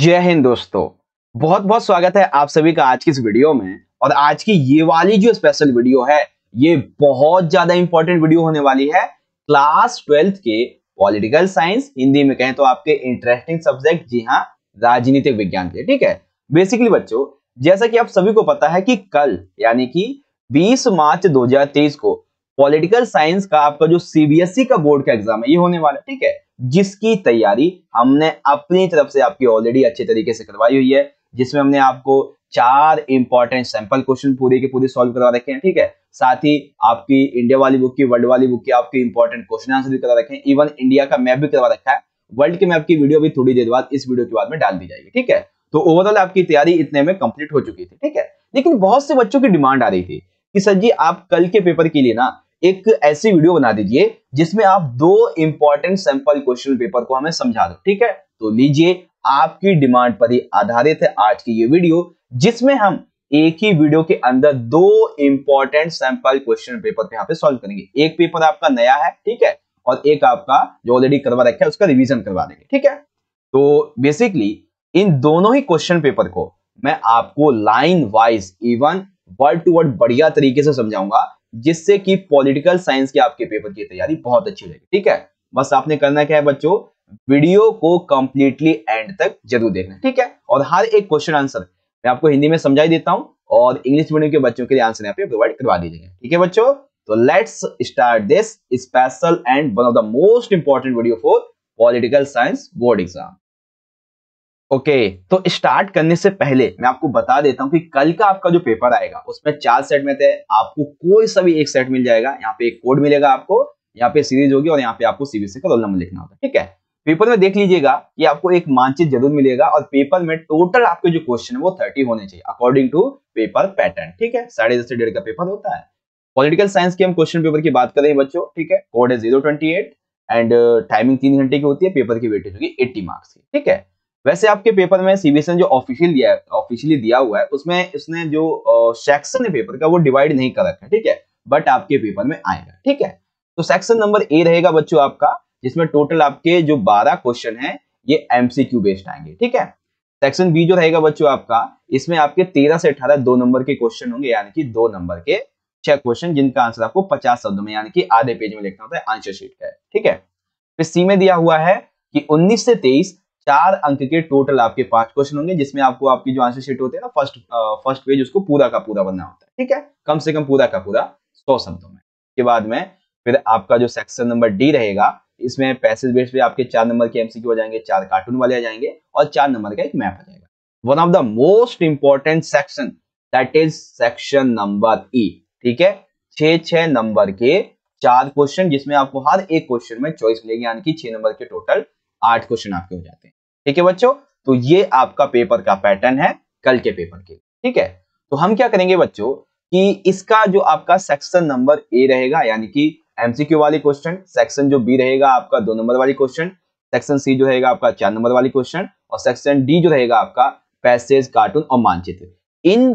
जय हिंद दोस्तों बहुत बहुत स्वागत है आप सभी का आज की इस वीडियो में और आज की ये वाली जो स्पेशल वीडियो है ये बहुत ज्यादा इंपॉर्टेंट वीडियो होने वाली है क्लास ट्वेल्थ के पॉलिटिकल साइंस हिंदी में कहें तो आपके इंटरेस्टिंग सब्जेक्ट जी हाँ राजनीतिक विज्ञान के ठीक है बेसिकली बच्चों जैसा कि आप सभी को पता है कि कल यानी कि बीस मार्च दो को पॉलिटिकल साइंस का आपका जो सीबीएसई e का बोर्ड का एग्जाम है ये होने वाला ठीक है जिसकी तैयारी हमने अपनी तरफ से आपकी ऑलरेडी अच्छे तरीके से करवाई हुई है जिसमें हमने आपको चार इंपॉर्टेंट सैंपल क्वेश्चन पूरे के पूरे सॉल्व करवा रखे हैं ठीक है साथ ही आपकी इंडिया वाली बुक की वर्ल्ड वाली बुक की आपके इंपॉर्टेंट क्वेश्चन आंसर भी करवा रखे हैं इवन इंडिया का मैप भी करवा रखा है वर्ल्ड के मैप की वीडियो भी थोड़ी देर बाद इस वीडियो के बाद में डाल दी जाएगी ठीक है तो ओवरऑल आपकी तैयारी इतने में कंप्लीट हो चुकी थी ठीक है लेकिन बहुत से बच्चों की डिमांड आ रही थी कि सर जी आप कल के पेपर के लिए ना एक ऐसी वीडियो बना दीजिए जिसमें आप दो इंपॉर्टेंट सैंपल क्वेश्चन पेपर को हमें समझा दो ठीक है तो लीजिए आपकी डिमांड पर ही आधारित है आज की ये वीडियो जिसमें हम एक ही वीडियो के अंदर दो इंपॉर्टेंट सैंपल क्वेश्चन पेपर यहाँ पे सॉल्व करेंगे एक पेपर आपका नया है ठीक है और एक आपका जो ऑलरेडी करवा रखा है उसका रिविजन करवा देंगे ठीक है तो बेसिकली इन दोनों ही क्वेश्चन पेपर को मैं आपको line wise even word to word बढ़िया तरीके से समझाऊंगा जिससे कि पॉलिटिकल साइंस के आपके पेपर की तैयारी बहुत अच्छी रहेगी ठीक है बस आपने करना क्या है बच्चों वीडियो को कंप्लीटली एंड तक जरूर देखना ठीक है और हर एक क्वेश्चन आंसर मैं आपको हिंदी में समझाई देता हूं और इंग्लिश मीडियम के बच्चों के लिए आंसर यहाँ पे प्रोवाइड करवा दीजिएगा ठीक है बच्चों तो let's start this special and one of the most important video for political science board exam okay okay, तो स्टार्ट करने से पहले मैं आपको बता देता हूं कि कल का आपका जो पेपर आएगा उसमें चार सेट में थे आपको कोई सा भी एक सेट मिल जाएगा यहाँ पे एक कोड मिलेगा आपको यहाँ पे सीरीज होगी और यहाँ पे आपको सीबीसी का रोल नंबर लिखना होगा ठीक है पेपर में देख लीजिएगा कि आपको एक मानचित जरूर मिलेगा और पेपर में टोटल आपके जो क्वेश्चन है वो थर्टी होने चाहिए अकॉर्डिंग टू पेपर पैटर्न ठीक है साढ़े दस से डेढ़ का पेपर होता है पॉलिटिकल साइंस के हम क्वेश्चन पेपर की बात करें बच्चों ठीक है कोड है जीरो एंड टाइमिंग तीन घंटे की होती है पेपर की वेटेज होगी एट्टी मार्क्स की ठीक है वैसे आपके पेपर में सीबीएसई e ने जो ऑफिशियल दिया है ऑफिशियली दिया हुआ है उसमें इसने जो सेक्शन है पेपर का वो डिवाइड नहीं कर रखा है ठीक है बट आपके पेपर में आएगा ठीक है तो सेक्शन नंबर ए रहेगा बच्चों आपका जिसमें टोटल आपके जो बारह क्वेश्चन है ये एमसीक्यू बेस्ड आएंगे ठीक है सेक्शन बी जो रहेगा बच्चों आपका इसमें आपके तेरह से अठारह दो नंबर के क्वेश्चन होंगे यानी कि दो नंबर के छह क्वेश्चन जिनका आंसर आपको पचास शब्दों में यानी कि आधे पेज में लिखना होता है आंसर शीट का ठीक है फिर सी में दिया हुआ है कि 19 से चार अंक के टोटल आपके पांच क्वेश्चन होंगे जिसमें आपको आपकी जो आंसर शीट होते हैं ना फर्स्ट फर्स्ट पेज उसको पूरा का पूरा बनना होता है ठीक है कम से कम पूरा का पूरा सौ शब्दों में के बाद में फिर आपका जो सेक्शन नंबर डी रहेगा इसमें पैसेज बेस पे आपके चार नंबर के एमसी हो जाएंगे चार कार्टून वाले आ जाएंगे और चार नंबर का एक मैप आ जाएगा one of the most important section that is section number E ठीक है छ छ नंबर के चार क्वेश्चन जिसमें आपको हर एक क्वेश्चन में चॉइस मिलेगी यानी कि छह नंबर के टोटल आठ क्वेश्चन आपके हो जाते हैं ठीक है बच्चों तो ये आपका पेपर का पैटर्न है कल के पेपर के ठीक है तो हम क्या करेंगे बच्चों कि इसका जो आपका सेक्शन नंबर ए रहेगा यानी कि एमसीक्यू वाली क्वेश्चन सेक्शन जो बी रहेगा आपका दो नंबर वाली क्वेश्चन सेक्शन सी जो रहेगा आपका चार नंबर वाली क्वेश्चन और सेक्शन डी जो रहेगा आपका पैसेज कार्टून और मानचित्र इन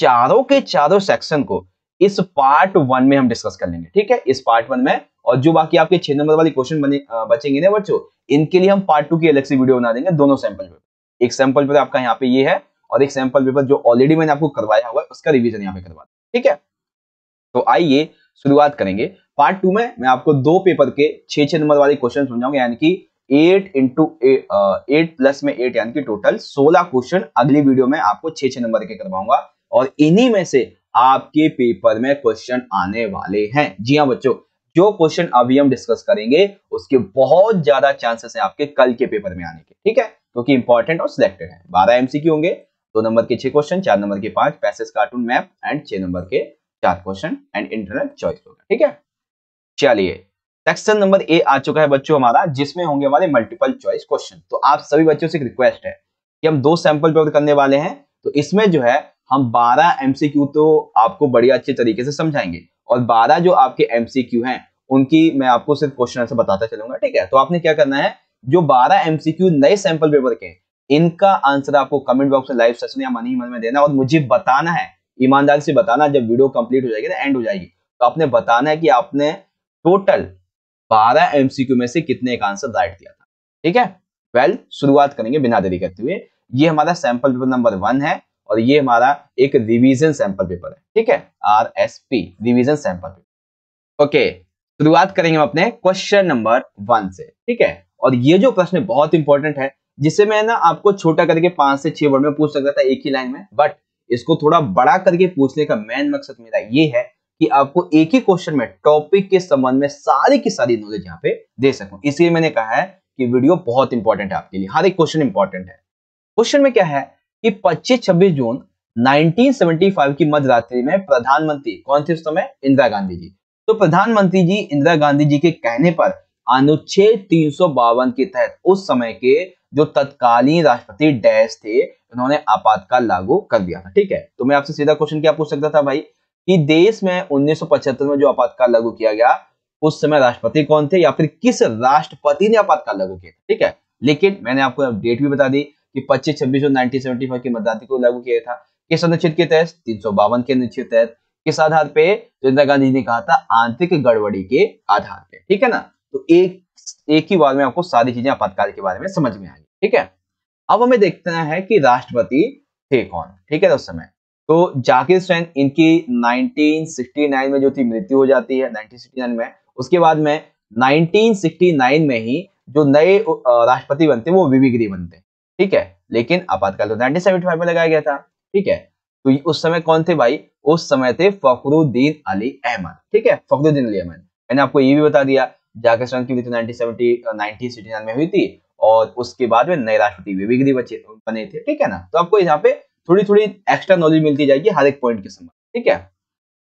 चारों के चारों सेक्शन को इस पार्ट वन में हम डिस्कस कर लेंगे ठीक है इस पार्ट वन में और जो बाकी आपके छह नंबर वाले क्वेश्चन बने बचेंगे ना बच्चों इनके लिए हम पार्ट टू की अलग से वीडियो बना देंगे दोनों सैंपल पेपर एक सैंपल पेपर तो आपका यहाँ पे ये है और एक सैंपल पेपर जो ऑलरेडी मैंने आपको करवाया हुआ है उसका रिविजन यहाँ पे करवा ठीक है तो आइए शुरुआत करेंगे पार्ट टू में मैं आपको दो पेपर के छह छह नंबर वाले क्वेश्चन समझाऊंगा यानी कि एट इंटू एट प्लस में एट यानी कि टोटल सोलह क्वेश्चन अगली वीडियो में आपको छह छह नंबर के करवाऊंगा और इन्हीं में से आपके पेपर में क्वेश्चन आने वाले हैं जी हाँ बच्चों जो क्वेश्चन अभी हम डिस्कस करेंगे उसके बहुत ज्यादा चांसेस हैं आपके कल के पेपर में आने के ठीक है क्योंकि इंपॉर्टेंट और सिलेक्टेड है बारह एमसीक्यू होंगे दो नंबर के छह क्वेश्चन चार नंबर के पांच पैसेज कार्टून मैप एंड छह नंबर के चार क्वेश्चन एंड इंटरनल चॉइस होगा ठीक है चलिए सेक्शन नंबर ए आ चुका है बच्चों हमारा जिसमें होंगे हमारे मल्टीपल चॉइस क्वेश्चन तो आप सभी बच्चों से एक रिक्वेस्ट है कि हम दो सैंपल पेपर करने वाले हैं तो इसमें जो है हम 12 एमसीक्यू तो आपको बढ़िया अच्छे तरीके से समझाएंगे और बारह जो आपके एमसीक्यू हैं उनकी मैं आपको सिर्फ क्वेश्चन से बताता चलूंगा ठीक है तो आपने क्या करना है जो बारह एमसीक्यू नए सैंपल पेपर के इनका आंसर आपको कमेंट बॉक्स में लाइव सेशन या मनी मन में देना और मुझे बताना है ईमानदारी से बताना जब वीडियो कंप्लीट हो जाएगी ना एंड हो जाएगी तो आपने बताना है कि आपने टोटल 12 एमसीक्यू में से कितने का आंसर राइट दिया था ठीक है वेल well, शुरुआत करेंगे बिना देरी करते हुए ये हमारा सैंपल पेपर नंबर वन है और ये हमारा एक रिवीजन सैंपल पेपर है ठीक है R S P revision sample paper okay शुरुआत करेंगे हम अपने क्वेश्चन नंबर वन से ठीक है और ये जो प्रश्न बहुत इंपॉर्टेंट है जिसे मैं ना आपको छोटा करके पांच से छह वर्ड में पूछ सकता था एक ही लाइन में बट इसको थोड़ा बड़ा करके पूछने का मेन मकसद मेरा ये है कि आपको एक ही क्वेश्चन में टॉपिक के संबंध में सारी की सारी नॉलेज यहाँ पे दे सकूं इसलिए मैंने कहा है कि वीडियो बहुत इंपॉर्टेंट है आपके लिए हर एक क्वेश्चन इंपॉर्टेंट है क्वेश्चन में क्या है कि 25-26 जून 1975 की मध्य रात्रि में प्रधानमंत्री कौन थे उस समय इंदिरा गांधी जी तो प्रधानमंत्री जी इंदिरा गांधी जी के कहने पर अनुच्छेद तीन के तहत उस समय के जो तत्कालीन राष्ट्रपति डैश थे उन्होंने आपातकाल लागू कर दिया था ठीक है तो मैं आपसे सीधा क्वेश्चन क्या पूछ सकता था भाई कि देश में 1975 में जो आपातकाल लागू किया गया उस समय राष्ट्रपति कौन थे या फिर किस राष्ट्रपति ने आपातकाल लागू किया ठीक है लेकिन मैंने आपको अपडेट भी बता दी कि पच्चीस छब्बीस और नाइनटीन सेवेंटी फाइव के मतदाता को लागू किया था किस अनुच्छेद के तहत तीन सौ बावन के अनुच्छेद तहत किस आधार पे इंदिरा गांधी ने कहा था आंतरिक गड़बड़ी के आधार पे ठीक है ना तो एक एक ही बार में आपको सारी चीजें आपातकाल के बारे में समझ में आई ठीक है अब हमें देखना है कि राष्ट्रपति थे कौन ठीक है उस समय तो जाकिर हुसैन इनकी 1969 में जो थी मृत्यु हो जाती है 1969 में उसके बाद में 1969 में ही जो नए राष्ट्रपति बनते हैं वो वीवी बनते हैं ठीक है लेकिन आपातकाल तो 1975 में लगाया गया था ठीक है तो उस समय कौन थे भाई उस समय थे फखरुद्दीन अली अहमद ठीक है फखरुद्दीन अली अहमद मैंने आपको ये भी बता दिया जाके संघ की मृत्यु नाइनटीन सेवेंटी में हुई थी और उसके बाद में नए राष्ट्रपति विवेगरी बचे बने थे ठीक है ना तो आपको यहाँ पे थोड़ी थोड़ी एक्स्ट्रा नॉलेज मिलती जाएगी हर एक पॉइंट के संबंध ठीक है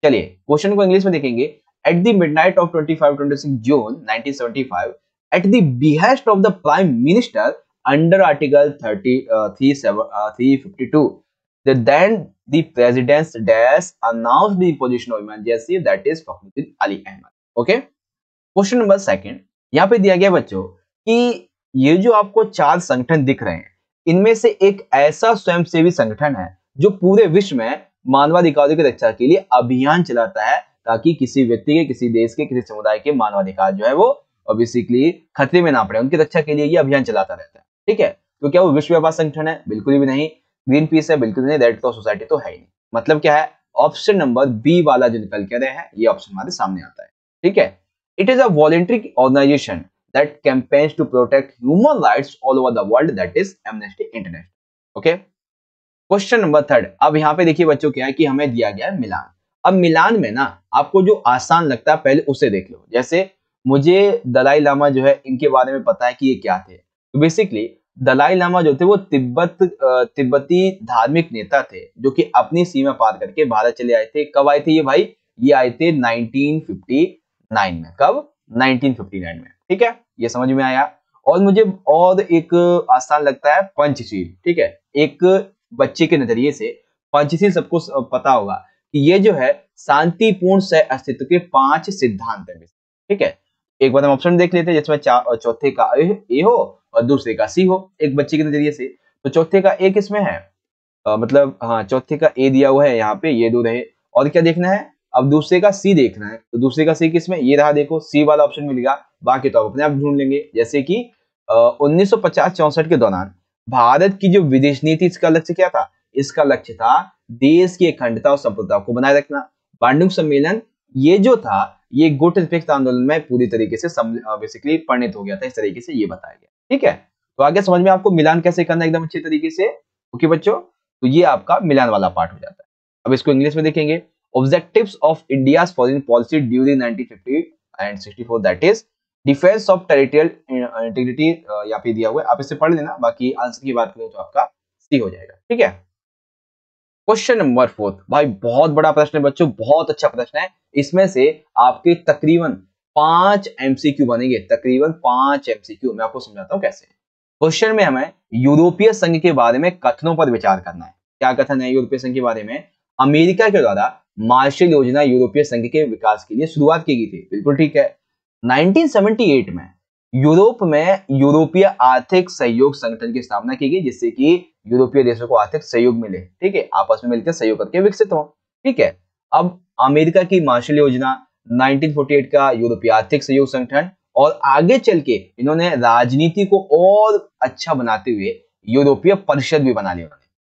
चलिए क्वेश्चन को इंग्लिश में देखेंगे at the night of twenty 26 June 1975 at the behest of the prime minister under article thirty three 37, uh, 352. Uh, the, then the president's dash okay question number second यहाँ पे दिया गया बच्चों कि ये जो आपको चार संगठन दिख रहे हैं इनमें से एक ऐसा स्वयंसेवी संगठन है जो पूरे विश्व में मानवाधिकारों की रक्षा के लिए अभियान चलाता है ताकि किसी व्यक्ति के किसी देश के किसी समुदाय के मानवाधिकार जो है वो बेसिकली खतरे में ना पड़े उनकी रक्षा के लिए ये अभियान चलाता रहता है ठीक है तो क्या वो विश्व व्यापार संगठन है बिल्कुल भी नहीं ग्रीन पीस है बिल्कुल नहीं रेड क्रॉस सोसाइटी तो है ही नहीं मतलब क्या है ऑप्शन नंबर बी वाला जो निकल के रहे हैं ये ऑप्शन हमारे सामने आता है ठीक है it is a voluntary organisation that campaigns to protect human rights all over the world that is Amnesty International okay question number third अब यहाँ पे देखिए बच्चों क्या है कि हमें दिया गया है मिलान अब मिलान में ना आपको जो आसान लगता है पहले उसे देख लो जैसे मुझे दलाई लामा जो है इनके बारे में पता है कि ये क्या थे बेसिकली दलाई लामा जो थे वो तिब्बत तिब्बती धार्मिक नेता थे जो कि अपनी सीमा पार करके भारत चले आए थे कब आए थे ये भाई ये आए थे 1959 में कब 1959 में ठीक है ये समझ में आया और मुझे और एक आसान लगता है पंचशील ठीक है एक बच्चे के नजरिए से पंचशील सबको पता होगा कि ये जो है शांतिपूर्ण सह अस्तित्व के पांच सिद्धांत है ठीक है एक बार हम ऑप्शन देख लेते हैं जिसमें चौथे का ए, ए हो और दूसरे का सी हो एक बच्चे के नजरिए से तो चौथे का ए किसमें है आ, मतलब हाँ चौथे का ए दिया हुआ है यहाँ पे ये दो रहे और क्या देखना है अब दूसरे का सी देखना है तो दूसरे का सी किसमें ये रहा देखो सी वाला ऑप्शन मिलेगा बाकी तो आप अपने आप ढूंढ लेंगे जैसे कि उन्नीस सौ के दौरान भारत की जो विदेश नीति इसका लक्ष्य क्या था इसका लक्ष्य था देश की अखंडता और संप्रदा को बनाए रखना बांडुंग सम्मेलन ये जो था ये गुट निरपेक्ष आंदोलन में पूरी तरीके से बेसिकली परिणित हो गया था इस तरीके से ये बताया गया ठीक है तो आगे समझ में आपको मिलान कैसे करना एकदम अच्छे तरीके से ओके बच्चों तो ये आपका मिलान वाला पार्ट हो जाता है अब इसको इंग्लिश में देखेंगे objective of India foreign policy during and sixty four that is defence of territorial integrity यहाँ पे दिया हुआ है आप इसे पढ़ लेना बाकी आंसर की बात करें तो आपका सी हो जाएगा ठीक है क्वेश्चन नंबर फोर्थ भाई बहुत बड़ा प्रश्न है बच्चों बहुत अच्छा प्रश्न है इसमें से आपके तकरीबन पांच एमसीक्यू बनेंगे तकरीबन पांच एमसीक्यू मैं आपको समझाता हूँ कैसे क्वेश्चन में हमें यूरोपीय संघ के बारे में कथनों पर विचार करना है क्या कथन है यूरोपीय संघ के बारे में अमेरिका के द्वारा मार्शल योजना यूरोपीय संघ के विकास के लिए शुरुआत की गई थी बिल्कुल ठीक है 1978 में यूरोप में यूरोपीय आर्थिक सहयोग संगठन की स्थापना की गई जिससे कि यूरोपीय देशों को आर्थिक सहयोग मिले ठीक है आपस में मिलकर सहयोग करके विकसित हो ठीक है अब अमेरिका की मार्शल योजना 1948 का यूरोपीय आर्थिक सहयोग संगठन और आगे चल के इन्होंने राजनीति को और अच्छा बनाते हुए यूरोपीय परिषद भी बना लिया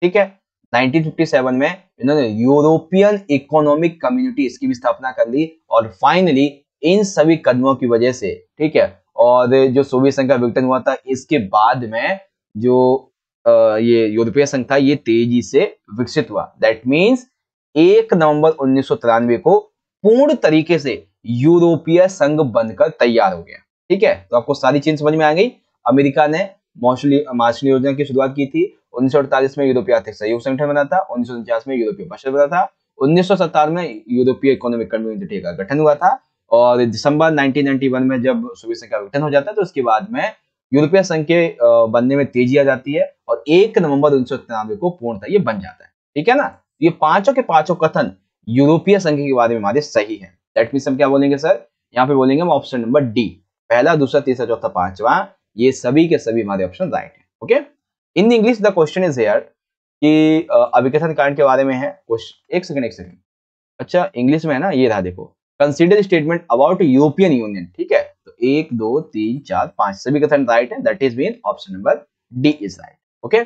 ठीक है 1957 में इन्होंने यूरोपियन इकोनॉमिक कम्युनिटी इसकी भी स्थापना कर ली और फाइनली इन सभी कदमों की वजह से ठीक है और जो सोवियत संघ का विघटन हुआ था इसके बाद में जो ये यूरोपीय संघ था ये तेजी से विकसित हुआ दैट मीन्स एक नवंबर उन्नीस को पूर्ण तरीके से यूरोपीय संघ बनकर तैयार हो गया ठीक है तो आपको सारी चीज समझ में आ गई अमेरिका ने मार्शल योजना की शुरुआत की थी उन्नीस में यूरोपीय आर्थिक सहयोग संगठन बना था उन्नीस में यूरोपीय परिषद बना था उन्नीस में यूरोपीय इकोनॉमिक कम्युनिटी का गठन हुआ था और दिसंबर 1991 में जब सोवियत संघ का गठन हो जाता है तो उसके बाद में यूरोपीय संघ के बनने में तेजी आ जाती है और एक नवंबर उन्नीस को पूर्णतः ये बन जाता है ठीक है ना तो ये पांचों के पांचों कथन यूरोपीय संघ के बारे में हमारे सही है दैट मीन हम क्या बोलेंगे सर यहाँ पे बोलेंगे हम ऑप्शन नंबर डी पहला दूसरा तीसरा चौथा पांचवा ये सभी के सभी हमारे ऑप्शन राइट है okay in English the question is here कि अभिकथन कांड के बारे में है क्वेश्चन एक सेकंड एक सेकंड अच्छा इंग्लिश में है ना ये रहा देखो consider statement about European Union ठीक है तो एक दो तीन चार पांच सभी कथन राइट है that is been option number D is right okay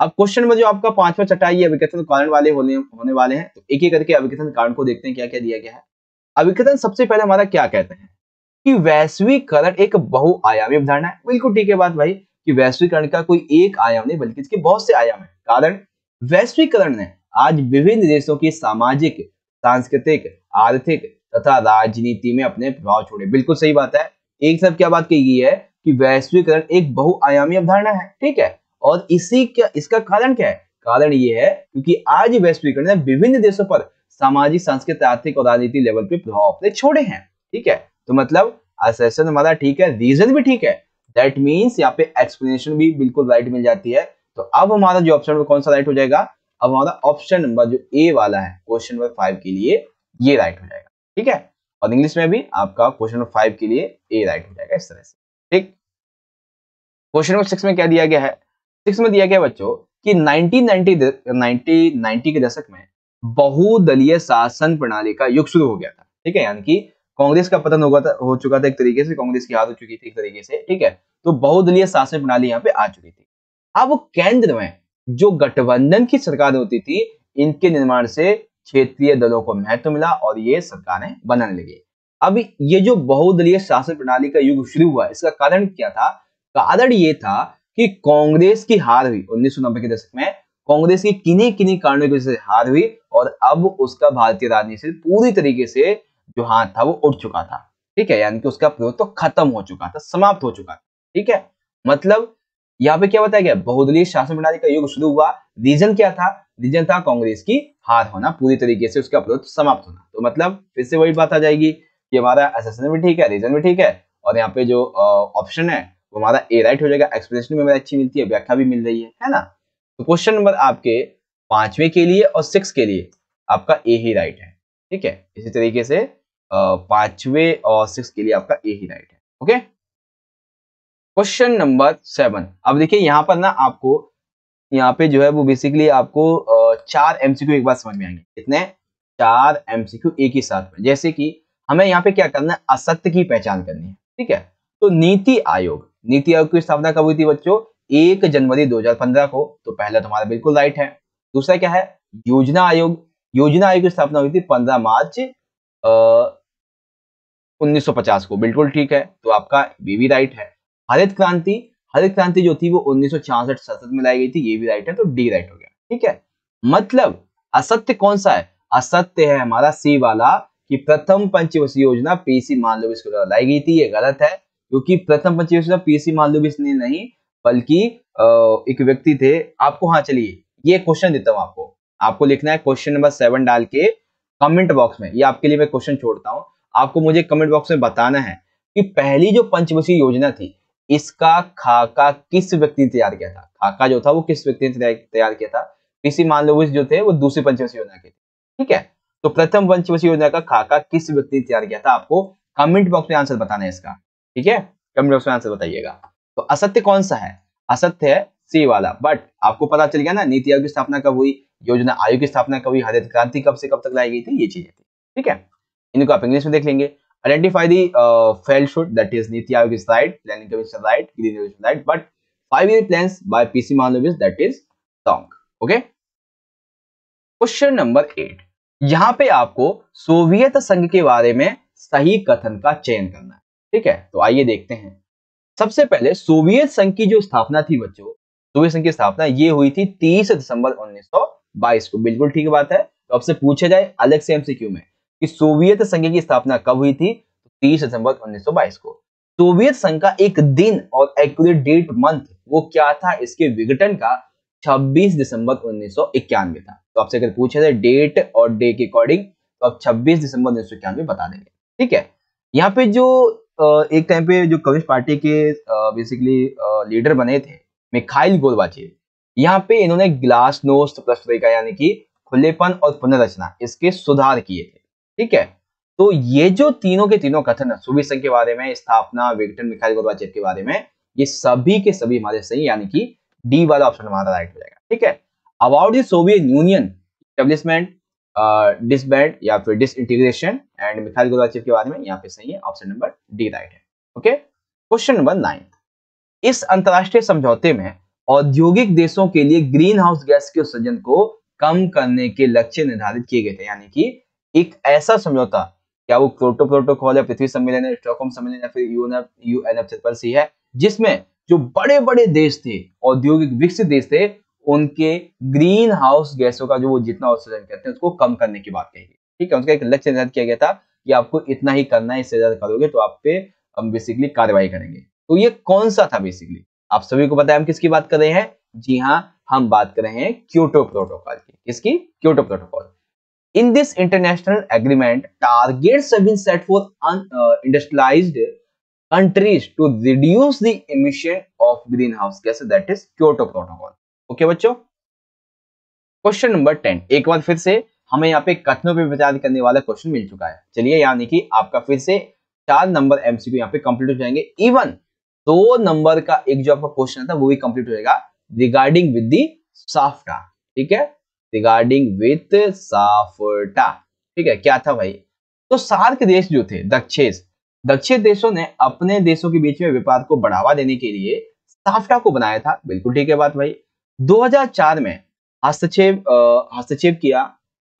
अब क्वेश्चन में जो आपका पांचवा चटाई ये अभिकथन कारण वाले होने होने वाले हैं तो एक एक करके अभिकथन कारण को देखते हैं क्या क्या दिया गया है अभिकथन सबसे पहले हमारा क्या कहते हैं कि वैश्वीकरण एक बहुआयामी अवधारणा है बिल्कुल ठीक है बात भाई कि वैश्वीकरण का कोई एक आयाम नहीं बल्कि इसके बहुत से आयाम है कारण वैश्वीकरण ने आज विभिन्न देशों की सामाजिक सांस्कृतिक आर्थिक तथा राजनीति में अपने प्रभाव छोड़े बिल्कुल सही बात है एक सब क्या बात कही गई है कि वैश्वीकरण एक बहुआयामी अवधारणा है ठीक है और इसी क्या इसका कारण क्या है कारण ये है क्योंकि आज वैश्वीकरण ने विभिन्न देशों पर सामाजिक सांस्कृतिक आर्थिक और राजनीतिक लेवल पे प्रभाव अपने छोड़े हैं ठीक है तो मतलब असेसन हमारा ठीक है रीजन भी ठीक है दैट मीन्स यहाँ पे एक्सप्लेनेशन भी बिल्कुल राइट मिल जाती है तो अब हमारा जो ऑप्शन कौन सा राइट हो जाएगा अब हमारा ऑप्शन नंबर जो ए वाला है क्वेश्चन नंबर फाइव के लिए ये राइट हो जाएगा ठीक है और इंग्लिश में भी आपका क्वेश्चन नंबर फाइव के लिए ए राइट हो जाएगा इस तरह से ठीक क्वेश्चन नंबर सिक्स में क्या दिया गया है सिक्स में दिया गया बच्चों कि 1990 1990 के दशक में बहुदलीय शासन प्रणाली का युग शुरू हो गया था ठीक है यानी कि कांग्रेस का पतन होगा था हो चुका था एक तरीके से कांग्रेस की हार हो चुकी थी एक तरीके से ठीक है तो बहुदलीय शासन प्रणाली यहाँ पे आ चुकी थी अब केंद्र में जो गठबंधन की सरकार होती थी इनके निर्माण से क्षेत्रीय दलों को महत्व मिला और ये सरकारें बनाने लगी अब ये जो बहुदलीय शासन प्रणाली का युग शुरू हुआ इसका कारण क्या था कारण ये था कि कांग्रेस की हार हुई उन्नीस के दशक में कांग्रेस की किन्हीं किन्हीं कारणों की वजह से हार हुई और अब उसका भारतीय राजनीति से पूरी तरीके से जो हाथ था वो उठ चुका था ठीक है यानी कि उसका प्रयोग तो खत्म हो चुका था समाप्त हो चुका था ठीक है मतलब यहाँ पे क्या बताया गया बहुदलीय शासन प्रणाली का युग शुरू हुआ रीजन क्या था रीजन था कांग्रेस की हार होना पूरी तरीके से उसका प्रयोग समाप्त होना तो मतलब फिर से वही बात आ जाएगी कि हमारा असेसन भी ठीक है रीजन भी ठीक है और यहाँ पे जो ऑप्शन है तो हमारा ए राइट हो जाएगा एक्सप्रेशन हमारी अच्छी मिलती है व्याख्या भी मिल रही है है ना तो क्वेश्चन नंबर आपके पांचवे के लिए और सिक्स के लिए आपका ए ही राइट है ठीक है इसी तरीके से पांचवे और सिक्स के लिए आपका ए ही राइट है ओके क्वेश्चन नंबर सेवन अब देखिए यहाँ पर ना आपको यहाँ पे जो है वो बेसिकली आपको चार एमसीक्यू एक बार समझ में आएंगे कितने चार एमसीक्यू एक ही साथ जैसे कि हमें यहाँ पे क्या करना है असत्य की पहचान करनी है ठीक है तो नीति आयोग नीति आयोग की स्थापना कब हुई थी बच्चों एक जनवरी 2015 को तो पहला तुम्हारा बिल्कुल राइट है दूसरा क्या है योजना आयोग योजना आयोग की स्थापना हुई थी 15 मार्च उन्नीस सौ पचास को बिल्कुल ठीक है तो आपका ये भी राइट है हरित क्रांति हरित क्रांति जो थी वो उन्नीस सौ छियासठ में लाई गई थी ये भी राइट है तो डी राइट हो गया ठीक है मतलब असत्य कौन सा है असत्य है हमारा सी वाला कि प्रथम पंचवर्षीय योजना पीसी मान लो इसके द्वारा लाई गई थी ये गलत है क्योंकि प्रथम पंचवर्षीय पीसी तो मालदीव इसलिए नहीं बल्कि एक व्यक्ति थे आपको हाँ चलिए ये क्वेश्चन देता हूँ आपको आपको लिखना है क्वेश्चन नंबर सेवन डाल के कमेंट बॉक्स में ये आपके लिए मैं क्वेश्चन छोड़ता हूँ आपको मुझे कमेंट बॉक्स में बताना है कि पहली जो पंचवसी योजना थी इसका खाका किस व्यक्ति ने तैयार किया था खाका जो था वो किस व्यक्ति ने तैयार किया था पीसी मालदुबिस जो थे वो दूसरी पंचवसी योजना के ठीक है तो प्रथम पंचवसी योजना का खाका किस व्यक्ति ने तैयार किया था आपको कमेंट बॉक्स में आंसर बताना है इसका ठीक है कमेंट बॉक्स में आंसर बताइएगा तो असत्य कौन सा है असत्य है सी वाला बट आपको पता चल गया ना नीति आयोग की स्थापना कब हुई योजना आयोग की स्थापना कब हुई हरित क्रांति कब से कब तक लाई गई थी ये चीजें थी ठीक है इनको आप इंग्लिश में देख लेंगे identify the fail should that is NITI Aayog is right planning commission right green Green right but five year plan by PC PC that is is okay question number eight यहां पे आपको सोवियत संघ के बारे में सही कथन का चयन करना है ठीक है तो आइए देखते हैं सबसे पहले सोवियत संघ की जो स्थापना थी बच्चों सोवियत संघ की स्थापना ये हुई थी 30 दिसंबर 1922 को बिल्कुल ठीक बात है तो आपसे पूछा जाए अलग से एमसीक्यू में कि सोवियत संघ की स्थापना कब हुई थी 30 दिसंबर 1922 को सोवियत संघ का एक दिन और एक्यूरेट डेट मंथ वो क्या था इसके विघटन का 26 दिसंबर उन्नीस था तो आपसे अगर पूछा जाए डेट और डे के अकॉर्डिंग तो आप 26 दिसंबर उन्नीस बता देंगे ठीक है यहाँ पे जो एक टाइम पे जो कम्युनिस्ट पार्टी के बेसिकली लीडर बने थे मिखाइल गोलबाचे यहाँ पे इन्होंने ग्लास नोस्ट प्लस का यानी कि खुलेपन और पुनर्रचना इसके सुधार किए थे ठीक है तो ये जो तीनों के तीनों कथन है संघ के बारे में स्थापना विघटन मिखाइल गोलबाचेव के बारे में ये सभी के सभी हमारे सही यानी कि डी वाला ऑप्शन हमारा राइट हो जाएगा ठीक है about the Soviet Union establishment disband या फिर डिसइंटीग्रेशन एंड मिखाइल गोदाचेव के बारे में यहाँ पे सही है ऑप्शन नंबर डी राइट है ओके क्वेश्चन नंबर नाइन इस अंतरराष्ट्रीय समझौते में औद्योगिक देशों के लिए ग्रीन हाउस गैस के उत्सर्जन को कम करने के लक्ष्य निर्धारित किए गए थे यानी कि एक ऐसा समझौता क्या वो क्योटो प्रोटोकॉल है पृथ्वी सम्मेलन है स्टॉकहोम सम्मेलन या फिर यूएनएफ यूएनएफ सी है जिसमें जो बड़े बड़े देश थे औद्योगिक विकसित देश थे उनके ग्रीन हाउस गैसों का जो वो जितना उत्सर्जन करते हैं उसको कम करने की बात कही ठीक है उनका एक लक्ष्य निर्धारित किया गया था कि आपको इतना ही करना है इससे ज्यादा करोगे तो आप पे हम बेसिकली कार्रवाई करेंगे तो ये कौन सा था बेसिकली आप सभी को पता है हम किसकी बात कर रहे हैं जी हाँ हम बात कर रहे हैं क्योटो प्रोटोकॉल की किसकी Kyoto Protocol in this international agreement target set for industrialised countries to reduce the emission of greenhouse gas that is Kyoto Protocol okay बच्चों क्वेश्चन नंबर टेन एक बार फिर से हमें यहाँ पे कथनों पर विचार करने वाला क्वेश्चन मिल चुका है चलिए यानी कि आपका फिर से चार नंबर एमसीक्यू यहाँ पे कंप्लीट हो जाएंगे इवन दो नंबर का एक जो आपका क्वेश्चन था वो भी कंप्लीट हो जाएगा रिगार्डिंग विद दी साफ्टा ठीक है रिगार्डिंग विथ साफ्टा ठीक है क्या था भाई तो सार्क देश जो थे दक्षेस दक्षिण देशों ने अपने देशों के बीच में व्यापार को बढ़ावा देने के लिए साफ्टा को बनाया था बिल्कुल ठीक है बात भाई 2004 में हस्तक्षेप हस्तक्षेप किया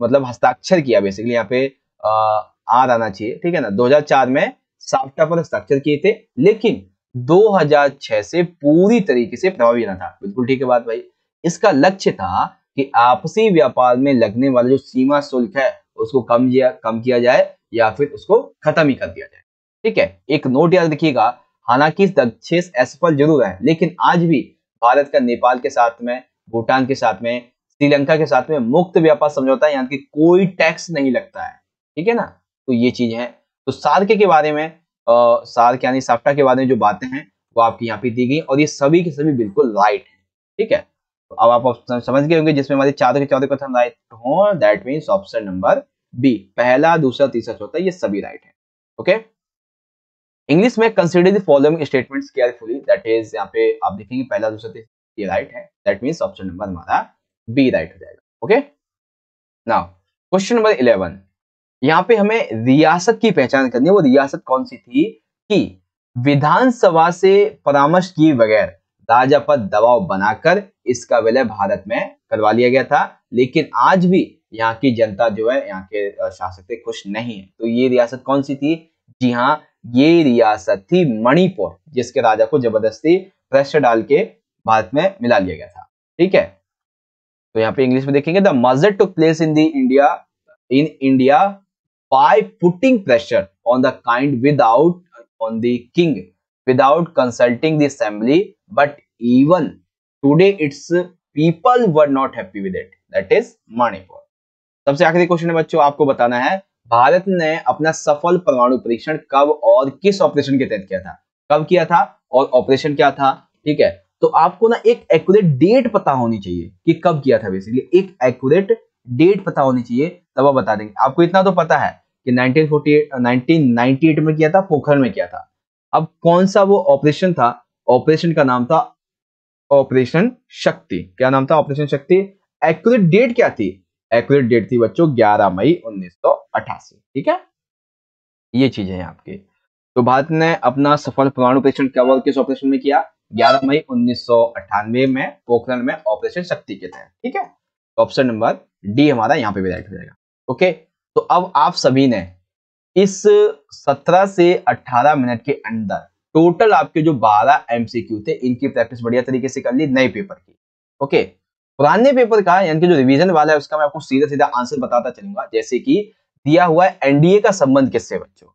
मतलब हस्ताक्षर किया बेसिकली यहाँ पे आर आना चाहिए ठीक है ना 2004 में साफ्टा पर हस्ताक्षर किए थे लेकिन 2006 से पूरी तरीके से प्रभावी ना था बिल्कुल ठीक है बात भाई इसका लक्ष्य था कि आपसी व्यापार में लगने वाला जो सीमा शुल्क है उसको कम किया कम किया जाए या फिर उसको खत्म ही कर दिया जाए ठीक है एक नोट याद रखिएगा हालांकि इस दक्षेस असफल जरूर है लेकिन आज भी भारत का नेपाल के साथ में भूटान के साथ में श्रीलंका के साथ में मुक्त व्यापार समझौता है यहाँ की कोई टैक्स नहीं लगता है ठीक है ना तो ये चीज है तो सार्क के बारे में सार्क यानी साफ्टा के बारे में जो बातें हैं वो आपकी यहाँ पे दी गई और ये सभी के सभी बिल्कुल राइट है ठीक है तो अब आप ऑप्शन समझ गए होंगे जिसमें हमारे चार के चौदह क्वेश्चन राइट हो that means option number B पहला दूसरा तीसरा चौथा ये सभी राइट है ओके इंग्लिश में consider following statement carefully that is यहाँ पे आप देखेंगे पहला दूसरा तीसरा ये राइट है दैट मीन्स ऑप्शन नंबर हमारा बी राइट हो जाएगा okay now question number eleven यहाँ पे हमें रियासत की पहचान करनी है वो रियासत कौन सी थी कि विधानसभा से परामर्श किए बगैर राजा पर दबाव बनाकर इसका विलय भारत में करवा लिया गया था लेकिन आज भी यहाँ की जनता जो है यहाँ के शासक से खुश नहीं है तो ये रियासत कौन सी थी जी हाँ ये रियासत थी मणिपुर जिसके राजा को जबरदस्ती प्रेशर डाल के भारत में मिला लिया गया था ठीक है तो यहाँ पे इंग्लिश में देखेंगे the merger to place in the India in India by putting pressure on the kind without on the king without consulting the assembly but even today its people were not happy with it that is Manipur सबसे आखिरी question है बच्चों आपको बताना है भारत ने अपना सफल परमाणु परीक्षण कब और किस ऑपरेशन के तहत किया था कब किया था और ऑपरेशन क्या था ठीक है तो आपको ना एक एक्यूरेट डेट पता होनी चाहिए कि कब किया था बेसिकली एक एक्यूरेट डेट पता होनी चाहिए तब आप बता देंगे आपको इतना तो पता है कि 1948 1998 uh, में किया था पोखर में किया था अब कौन सा वो ऑपरेशन था ऑपरेशन का नाम था ऑपरेशन शक्ति क्या नाम था ऑपरेशन शक्ति एक्यूरेट डेट क्या थी एक्यूरेट डेट थी बच्चों ग्यारह मई 1988 ठीक है ये चीजें हैं आपकी तो भारत ने अपना सफल पुराण ऑपरेशन क्या किस ऑपरेशन में किया 11 मई उन्नीस में पोखरण में ऑपरेशन शक्ति के तहत ठीक है तो ऑप्शन नंबर डी हमारा यहाँ पे भी राइट हो जाएगा ओके तो अब आप सभी ने इस 17 से 18 मिनट के अंदर टोटल आपके जो 12 एमसीक्यू थे इनकी प्रैक्टिस बढ़िया तरीके से कर ली नए पेपर की ओके पुराने पेपर का यानी कि जो रिवीजन वाला है उसका मैं आपको सीधा सीधा आंसर बताता चलूंगा जैसे कि दिया हुआ है एनडीए का संबंध किससे बच्चों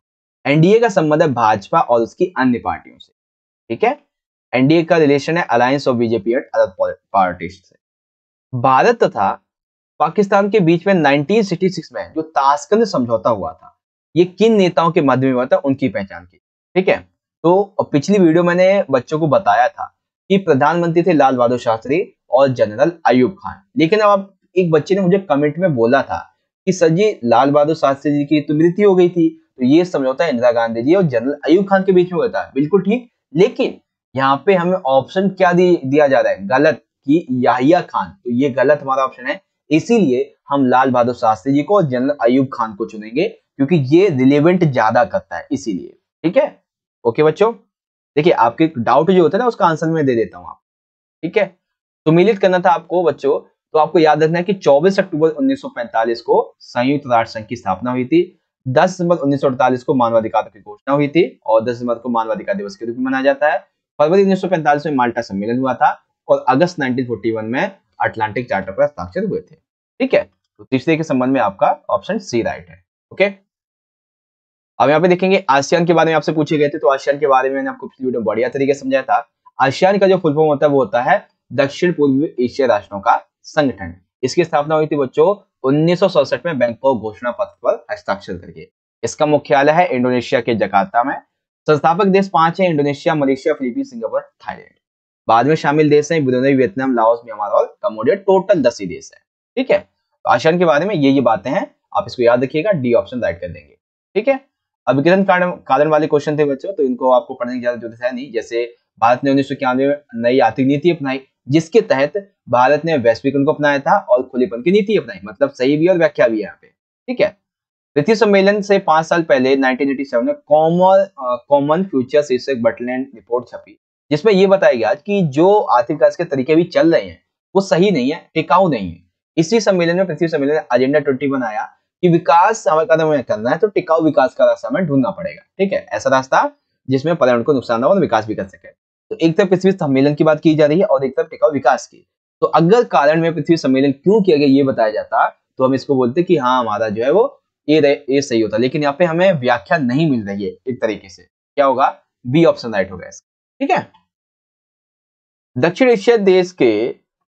एनडीए का संबंध है भाजपा और उसकी अन्य पार्टियों से ठीक है एनडीए का रिलेशन है alliance of BJP and other parties से भारत तथा पाकिस्तान के बीच में 1966 में जो ताशकंद समझौता हुआ था ये किन नेताओं के माध्यम हुआ था उनकी पहचान की ठीक है तो पिछली वीडियो मैंने बच्चों को बताया था कि प्रधानमंत्री थे लाल बहादुर शास्त्री और जनरल अयुब खान लेकिन अब आप एक बच्चे ने मुझे कमेंट में बोला था कि सर जी लाल बहादुर शास्त्री जी की तो मृत्यु हो गई थी तो ये समझौता इंदिरा गांधी जी और जनरल अयूब खान के बीच में हुआ था बिल्कुल ठीक लेकिन यहाँ पे हमें ऑप्शन क्या दि, दिया जा रहा है गलत की याहिया खान तो ये गलत हमारा ऑप्शन है इसीलिए हम लाल बहादुर शास्त्री जी को और जनरल अयुब खान को चुनेंगे क्योंकि ये रिलेवेंट ज्यादा करता है इसीलिए ठीक है ओके बच्चों देखिए आपके डाउट जो होता है ना उसका आंसर मैं दे देता हूँ आप ठीक है तो मिलित करना था आपको बच्चों तो आपको याद रखना है कि 24 अक्टूबर 1945 को संयुक्त राष्ट्र संघ की स्थापना हुई थी 10 दिसंबर 1948 को मानवाधिकार की घोषणा हुई थी और 10 दिसंबर को मानवाधिकार दिवस के रूप में मनाया जाता है फरवरी उन्नीस में माल्टा सम्मेलन हुआ था और अगस्त 1941 में अटलांटिक चार्टर पर हस्ताक्षर हुए थे ठीक है तो तीसरे के संबंध में आपका ऑप्शन सी राइट है ओके अब यहाँ पे देखेंगे आसियान के बारे में आपसे पूछे गए थे तो आसियान के बारे में मैंने आपको पिछली वीडियो बढ़िया तरीके से समझाया था आसियान का जो फुल फॉर्म होता है वो होता है दक्षिण पूर्व एशिया राष्ट्रों का संगठन इसकी स्थापना हुई थी बच्चों उन्नीस में बैंकॉक घोषणा पत्र पर हस्ताक्षर करके इसका मुख्यालय है इंडोनेशिया के जकार्ता में संस्थापक देश पांच हैं Indonesia Malaysia Philippines Singapore Thailand बाद में शामिल देश हैं ब्रुनई वियतनाम लाओस म्यांमार और कम्बोडिया टोटल दस ही देश है ठीक है तो आसियान के बारे में ये ये बातें हैं आप इसको याद रखिएगा डी ऑप्शन राइट कर देंगे ठीक है अभिकरण कारण वाले क्वेश्चन थे बच्चों तो इनको आपको पढ़ने की ज्यादा जरूरत है नहीं जैसे भारत ने उन्नीस में नई आर्थिक नीति अपनाई जिसके तहत भारत ने वैश्वीकरण को अपनाया था और खुलेपन की नीति अपनाई मतलब सही भी और व्याख्या भी है यहाँ पे ठीक है द्वितीय सम्मेलन से पांच साल पहले 1987 में कॉमन कॉमन फ्यूचर शीर्षक बटलैंड रिपोर्ट छपी जिसमें यह बताया गया कि जो आर्थिक विकास के तरीके भी चल रहे हैं वो सही नहीं है टिकाऊ नहीं है इसी सम्मेलन में पृथ्वी सम्मेलन एजेंडा ट्वेंटी बनाया कि विकास हमें कदम करना है तो टिकाऊ विकास का रास्ता हमें ढूंढना पड़ेगा ठीक है ऐसा रास्ता जिसमें पर्यावरण को नुकसान ना हो और विकास भी कर सके तो एक तरफ पृथ्वी सम्मेलन की बात की जा रही है और एक तरफ टिकाऊ विकास की तो अगर कारण में पृथ्वी सम्मेलन क्यों किया गया ये बताया जाता तो हम इसको बोलते कि हाँ हमारा जो है वो ए ए सही होता लेकिन यहाँ पे हमें व्याख्या नहीं मिल रही है एक तरीके से क्या होगा बी ऑप्शन राइट होगा इसका ठीक है दक्षिण एशिया देश के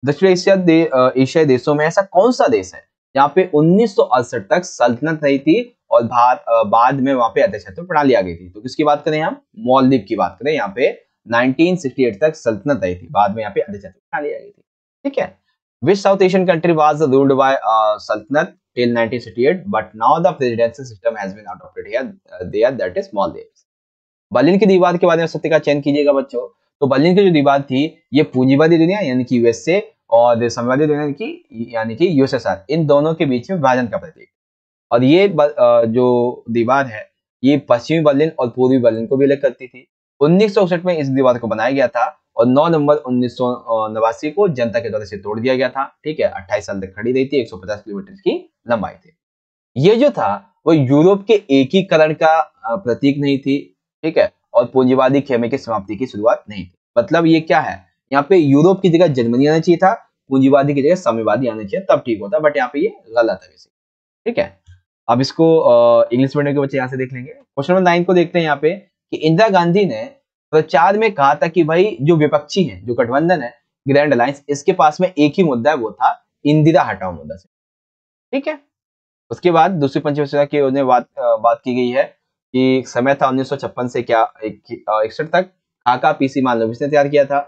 दक्षिण एशिया दे, एशियाई देशों में ऐसा कौन सा देश है यहाँ पे उन्नीस तक सल्तनत रही थी और भारत बाद में वहां पे अध्यक्षत्व प्रणाली आ गई थी तो किसकी बात करें हम मॉलदीप की बात करें यहाँ पे 1968 तक सल्तनत रही थी बाद में यहाँ पे अध्यक्षत्व प्रणाली आ गई थी ठीक है Which South Asian country was ruled by uh, Sultanate till 1968, but now the presidential system has been adopted here. Uh, there, that is Maldives. berlin की दीवार के बारे में सत्य का चयन कीजिएगा बच्चों तो berlin की जो दीवार थी ये पूंजीवादी दुनिया यानी कि usa और समाजवादी दुनिया की यानी कि यूएसएसआर इन दोनों के बीच में विभाजन का प्रतीक और ये ब, जो दीवार है ये पश्चिमी बर्लिन और पूर्वी बर्लिन को भी अलग करती थी उन्नीस में इस दीवार को बनाया गया था और 9 नवंबर उन्नीस को जनता के द्वारा से तोड़ दिया गया था ठीक है 28 साल तक खड़ी रही थी 150 किलोमीटर की लंबाई थी ये जो था वो यूरोप के एकीकरण का प्रतीक नहीं थी ठीक है और पूंजीवादी खेमे की समाप्ति की शुरुआत नहीं थी मतलब ये क्या है यहाँ पे यूरोप की जगह जर्मनी आना चाहिए था पूंजीवादी की जगह साम्यवादी आना चाहिए तब ठीक होता बट यहाँ पे ये गलत है वैसे ठीक है अब इसको इंग्लिश मीडियम के बच्चे यहाँ से देख लेंगे क्वेश्चन नंबर नाइन को देखते हैं यहाँ पे कि इंदिरा गांधी ने प्रचार में कहा था कि भाई जो विपक्षी है जो गठबंधन है ग्रैंड अलायंस इसके पास में एक ही मुद्दा है वो था इंदिरा हटाओ मुद्दा से ठीक है उसके बाद दूसरी पंचवर्षीय की उन्हें बात बात की गई है कि समय था उन्नीस से क्या इकसठ तक खाका पीसी मानव ने तैयार किया था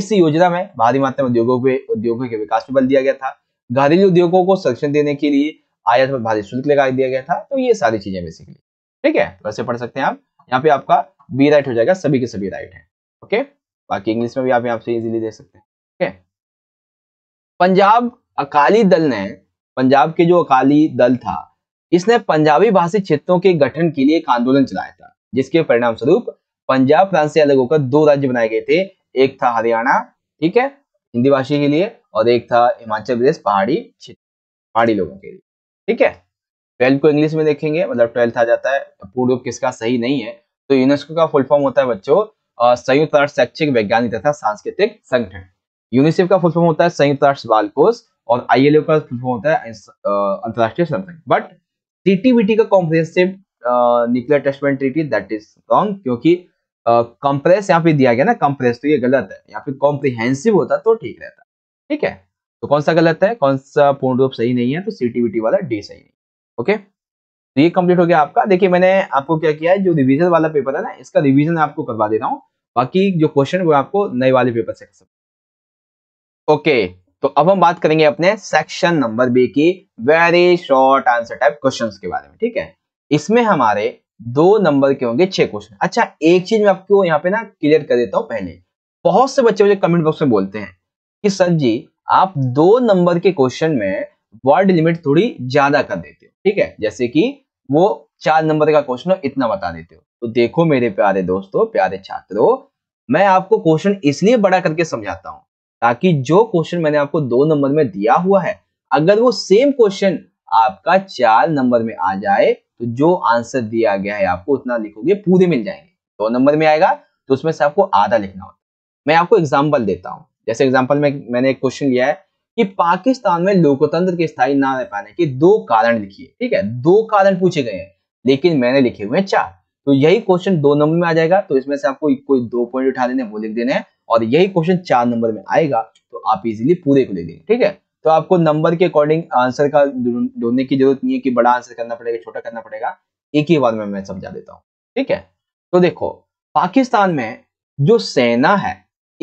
इस योजना में भारी मात्रा में उद्योगों के उद्योगों के विकास पर बल दिया गया था घरेलू उद्योगों को संरक्षण देने के लिए आयात पर भारी शुल्क लगा दिया गया था तो ये सारी चीजें बेसिकली ठीक है वैसे पढ़ सकते हैं आप यहाँ पे आपका बी राइट हो जाएगा सभी के सभी राइट है ओके बाकी इंग्लिश में भी आप यहाँ से इजीली दे सकते हैं ओके पंजाब अकाली दल ने पंजाब के जो अकाली दल था इसने पंजाबी भाषी क्षेत्रों के गठन के लिए एक आंदोलन चलाया था जिसके परिणाम स्वरूप पंजाब प्रांत से अलग होकर दो राज्य बनाए गए थे एक था हरियाणा ठीक है हिंदी भाषी के लिए और एक था हिमाचल प्रदेश पहाड़ी क्षेत्र पहाड़ी लोगों के लिए ठीक है ट्वेल्थ को इंग्लिश में देखेंगे मतलब ट्वेल्थ आ जाता है पूर्ण रूप किसका सही नहीं है तो यूनेस्को का फुल फॉर्म होता है बच्चों संयुक्त राष्ट्र शैक्षिक वैज्ञानिक तथा सांस्कृतिक संगठन यूनिसेफ का फुल फॉर्म होता है संयुक्त राष्ट्र बाल कोष और आईएलओ का फुल फॉर्म होता है अंतरराष्ट्रीय संगठन बट टीटीबीटी का comprehensive nuclear testament treaty that is wrong क्योंकि कंप्रेस यहाँ पे दिया गया ना कंप्रेस तो ये गलत है यहाँ पे कॉम्प्रिहेंसिव होता तो ठीक रहता ठीक है तो कौन सा गलत है कौन सा पूर्ण रूप सही नहीं है तो सीटीबीटी वाला डी सही नहीं ओके okay? तो ये कंप्लीट हो गया आपका देखिए मैंने आपको क्या किया है जो रिविजन वाला पेपर है ना इसका रिविजन आपको करवा दे रहा हूँ बाकी जो क्वेश्चन वो आपको नए वाले पेपर से कर सकते ओके तो अब हम बात करेंगे अपने सेक्शन नंबर बी की very short answer type question के बारे में ठीक है इसमें हमारे दो नंबर के होंगे छह क्वेश्चन अच्छा एक चीज मैं आपको यहाँ पे ना क्लियर कर देता हूँ पहले बहुत से बच्चे मुझे कमेंट बॉक्स में बोलते हैं कि सर जी आप दो नंबर के क्वेश्चन में वर्ड लिमिट थोड़ी ज्यादा कर देते हो ठीक है जैसे कि वो चार नंबर का क्वेश्चन इतना बता देते हो तो देखो मेरे प्यारे दोस्तों प्यारे छात्रों मैं आपको क्वेश्चन इसलिए बड़ा करके समझाता हूँ ताकि जो क्वेश्चन मैंने आपको दो नंबर में दिया हुआ है अगर वो सेम क्वेश्चन आपका चार नंबर में आ जाए तो जो आंसर दिया गया है आपको उतना लिखोगे पूरे मिल जाएंगे दो नंबर में आएगा तो उसमें से आपको आधा लिखना होता है मैं आपको एग्जाम्पल देता हूँ जैसे एग्जाम्पल में मैंने एक क्वेश्चन लिया है कि पाकिस्तान में लोकतंत्र के स्थायी ना रह पाने के दो कारण लिखिए ठीक है दो कारण पूछे गए हैं लेकिन मैंने लिखे हुए हैं चार तो यही क्वेश्चन दो नंबर में आ जाएगा तो इसमें से आपको कोई दो पॉइंट उठा देने वो लिख देने हैं और यही क्वेश्चन चार नंबर में आएगा तो आप इजिली पूरे को ले लेंगे ठीक है तो आपको नंबर के अकॉर्डिंग आंसर का ढूंढने की जरूरत नहीं है कि बड़ा आंसर करना पड़ेगा छोटा करना पड़ेगा एक ही बार में मैं समझा देता हूँ ठीक है तो देखो पाकिस्तान में जो सेना है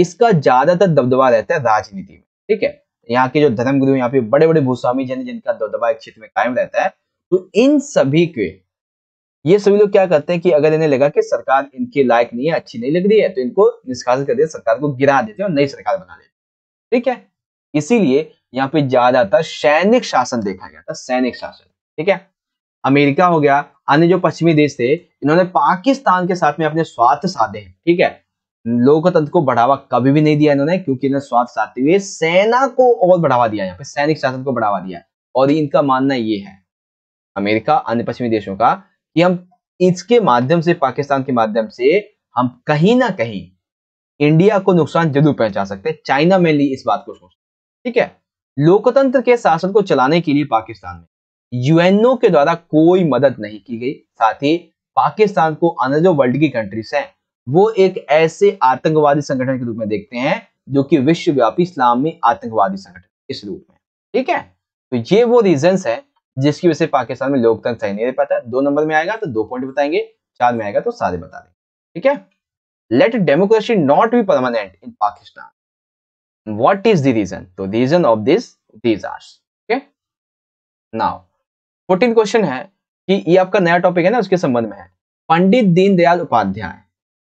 इसका ज्यादातर दबदबा रहता है राजनीति में ठीक है यहाँ के जो धर्म गुरु यहाँ पे बड़े बड़े भूस्वामी जन जिनका दबदबा क्षेत्र में कायम रहता है तो इन सभी के ये सभी लोग क्या करते हैं कि अगर इन्हें लगा कि सरकार इनके लायक नहीं है अच्छी नहीं लग रही है तो इनको निष्कासित कर देते सरकार को गिरा देते हैं और नई सरकार बना देते ठीक है इसीलिए यहाँ पे ज्यादातर सैनिक शासन देखा गया था सैनिक शासन ठीक है अमेरिका हो गया अन्य जो पश्चिमी देश थे इन्होंने पाकिस्तान के साथ में अपने स्वार्थ साधे ठीक है लोकतंत्र को बढ़ावा कभी भी नहीं दिया इन्होंने क्योंकि इन्हें स्वार्थ साधते हुए सेना को और बढ़ावा दिया यहाँ पे सैनिक शासन को बढ़ावा दिया और इनका मानना ये है अमेरिका अन्य पश्चिमी देशों का कि हम इसके माध्यम से पाकिस्तान के माध्यम से हम कहीं ना कहीं इंडिया को नुकसान जरूर पहुंचा सकते हैं चाइना में इस बात को सोच ठीक है लोकतंत्र के शासन को चलाने के लिए पाकिस्तान में यूएनओ के द्वारा कोई मदद नहीं की गई साथ ही पाकिस्तान को अन्य जो वर्ल्ड की कंट्रीज हैं वो एक ऐसे आतंकवादी संगठन के रूप में देखते हैं जो कि विश्वव्यापी इस्लामी आतंकवादी संगठन इस रूप में ठीक है तो ये वो रीजन है जिसकी वजह से पाकिस्तान में लोकतंत्र सही नहीं रह पाता दो नंबर में आएगा तो दो पॉइंट बताएंगे चार में आएगा तो सारे बता देंगे ठीक है let democracy not be permanent in Pakistan what is the reason तो reason of this are now fourteen question है कि ये आपका नया टॉपिक है ना उसके संबंध में है पंडित दीनदयाल उपाध्याय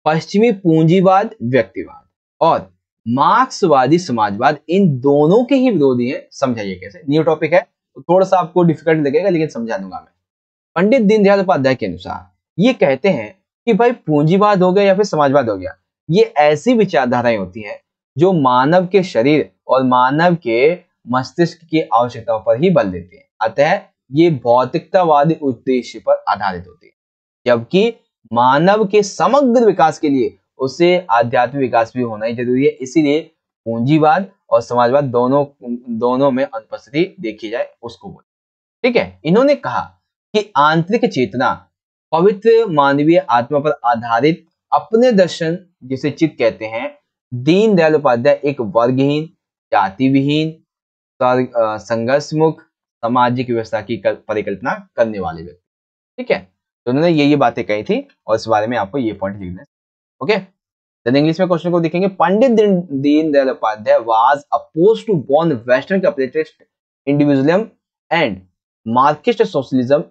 पश्चिमी पूंजीवाद व्यक्तिवाद और मार्क्सवादी समाजवाद इन दोनों के ही विरोधी है समझाइए कैसे न्यू टॉपिक है तो थोड़ा सा आपको डिफिकल्ट लगेगा लेकिन समझा दूंगा मैं पंडित दीनदयाल उपाध्याय के अनुसार ये कहते हैं कि भाई पूंजीवाद हो गया या फिर समाजवाद हो गया ये ऐसी विचारधाराएं होती हैं जो मानव के शरीर और मानव के मस्तिष्क की आवश्यकताओं पर ही बल देती है अतः ये भौतिकतावादी उद्देश्य पर आधारित होती है जबकि मानव के समग्र विकास के लिए उससे आध्यात्मिक विकास भी होना ही जरूरी है इसीलिए पूंजीवाद और समाजवाद दोनों दोनों में अनुपस्थिति देखी जाए उसको बोले ठीक है इन्होंने कहा कि आंतरिक चेतना पवित्र मानवीय आत्मा पर आधारित अपने दर्शन जिसे चित कहते हैं दीनदयाल उपाध्याय एक वर्गहीन जाति विहीन संघर्षमुख सामाजिक व्यवस्था की परिकल्पना करने वाले व्यक्ति ठीक है तो उन्होंने ये ये बातें कही थी और इस बारे में आपको ये पॉइंट लिखना है ओके देन इंग्लिश में क्वेश्चन को देखेंगे Pandit Deen Deendayal Upadhyay was opposed to बॉर्न western capitalist individualism and Marxist socialism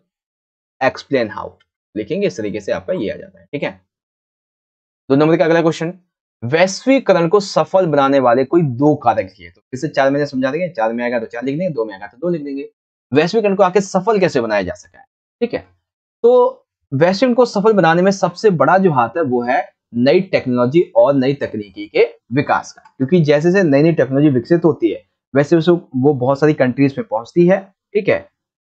explain how लिखेंगे इस तरीके से आपका ये आ जाता है ठीक है दो नंबर का अगला क्वेश्चन वैश्वीकरण को सफल बनाने वाले कोई दो कारक किए तो इसे चार महीने समझा देंगे चार में आएगा तो चार लिख देंगे दो में आएगा तो दो लिख देंगे वैश्वीकरण को आके सफल कैसे बनाया जा सका है ठीक है तो वैश्विक को सफल बनाने में सबसे बड़ा जो हाथ है वो है नई टेक्नोलॉजी और नई तकनीकी के विकास का क्योंकि जैसे जैसे नई नई टेक्नोलॉजी विकसित होती है वैसे वैसे वो बहुत सारी कंट्रीज में पहुंचती है ठीक है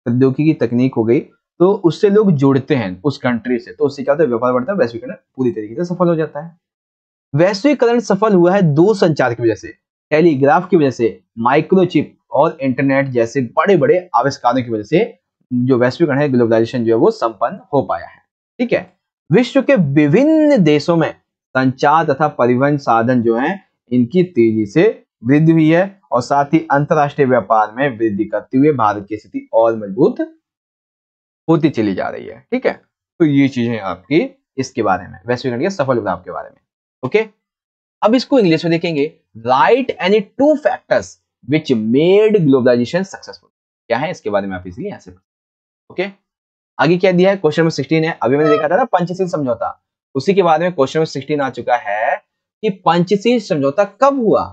प्रौद्योगिकी की तकनीक हो गई तो उससे लोग जुड़ते हैं उस कंट्री से तो उससे क्या होता है व्यापार बढ़ता है वैश्वीकरण पूरी तरीके से सफल हो जाता है वैश्वीकरण सफल हुआ है दो संचार की वजह से टेलीग्राफ की वजह से माइक्रोचिप और इंटरनेट जैसे बड़े बड़े आविष्कारों की वजह से जो वैश्वीकरण है ग्लोबलाइजेशन जो है वो संपन्न हो पाया है ठीक है विश्व के विभिन्न देशों में संचार तथा परिवहन साधन जो है इनकी तेजी से वृद्धि हुई है और साथ ही अंतरराष्ट्रीय व्यापार में वृद्धि करते हुए भारत की स्थिति और मजबूत होती चली जा रही है ठीक है तो ये चीजें आपकी इसके बारे में वैश्वीकरण के सफल बदलाव के बारे में ओके अब इसको इंग्लिश में देखेंगे right any two factors which made globalisation successful क्या है इसके बारे में आप इसलिए यहां से ओके आगे क्या दिया है क्वेश्चन नंबर सिक्सटीन है अभी मैंने देखा था ना पंचशील समझौता उसी के बाद में क्वेश्चन नंबर सिक्सटीन आ चुका है कि पंचशील समझौता कब हुआ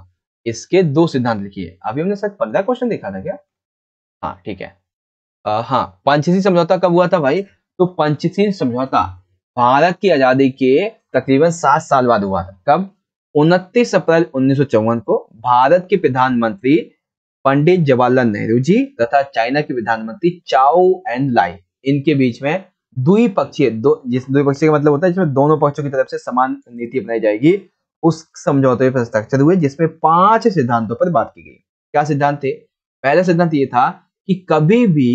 इसके दो सिद्धांत लिखिए अभी हमने शायद पंद्रह क्वेश्चन देखा था क्या हाँ ठीक है आ, हाँ पंचशील समझौता कब हुआ था भाई तो पंचशील समझौता भारत की आजादी के तकरीबन सात साल बाद हुआ था कब उनतीस अप्रैल उन्नीस को भारत के प्रधानमंत्री पंडित जवाहरलाल नेहरू जी तथा चाइना के प्रधानमंत्री चाओ एन लाई इनके बीच में द्विपक्षीय दो जिस द्विपक्षीय का मतलब होता है जिसमें दोनों पक्षों की तरफ से समान नीति अपनाई जाएगी उस समझौते पर हस्ताक्षर हुए जिसमें पांच सिद्धांतों पर बात की गई क्या सिद्धांत थे पहला सिद्धांत ये था कि कभी भी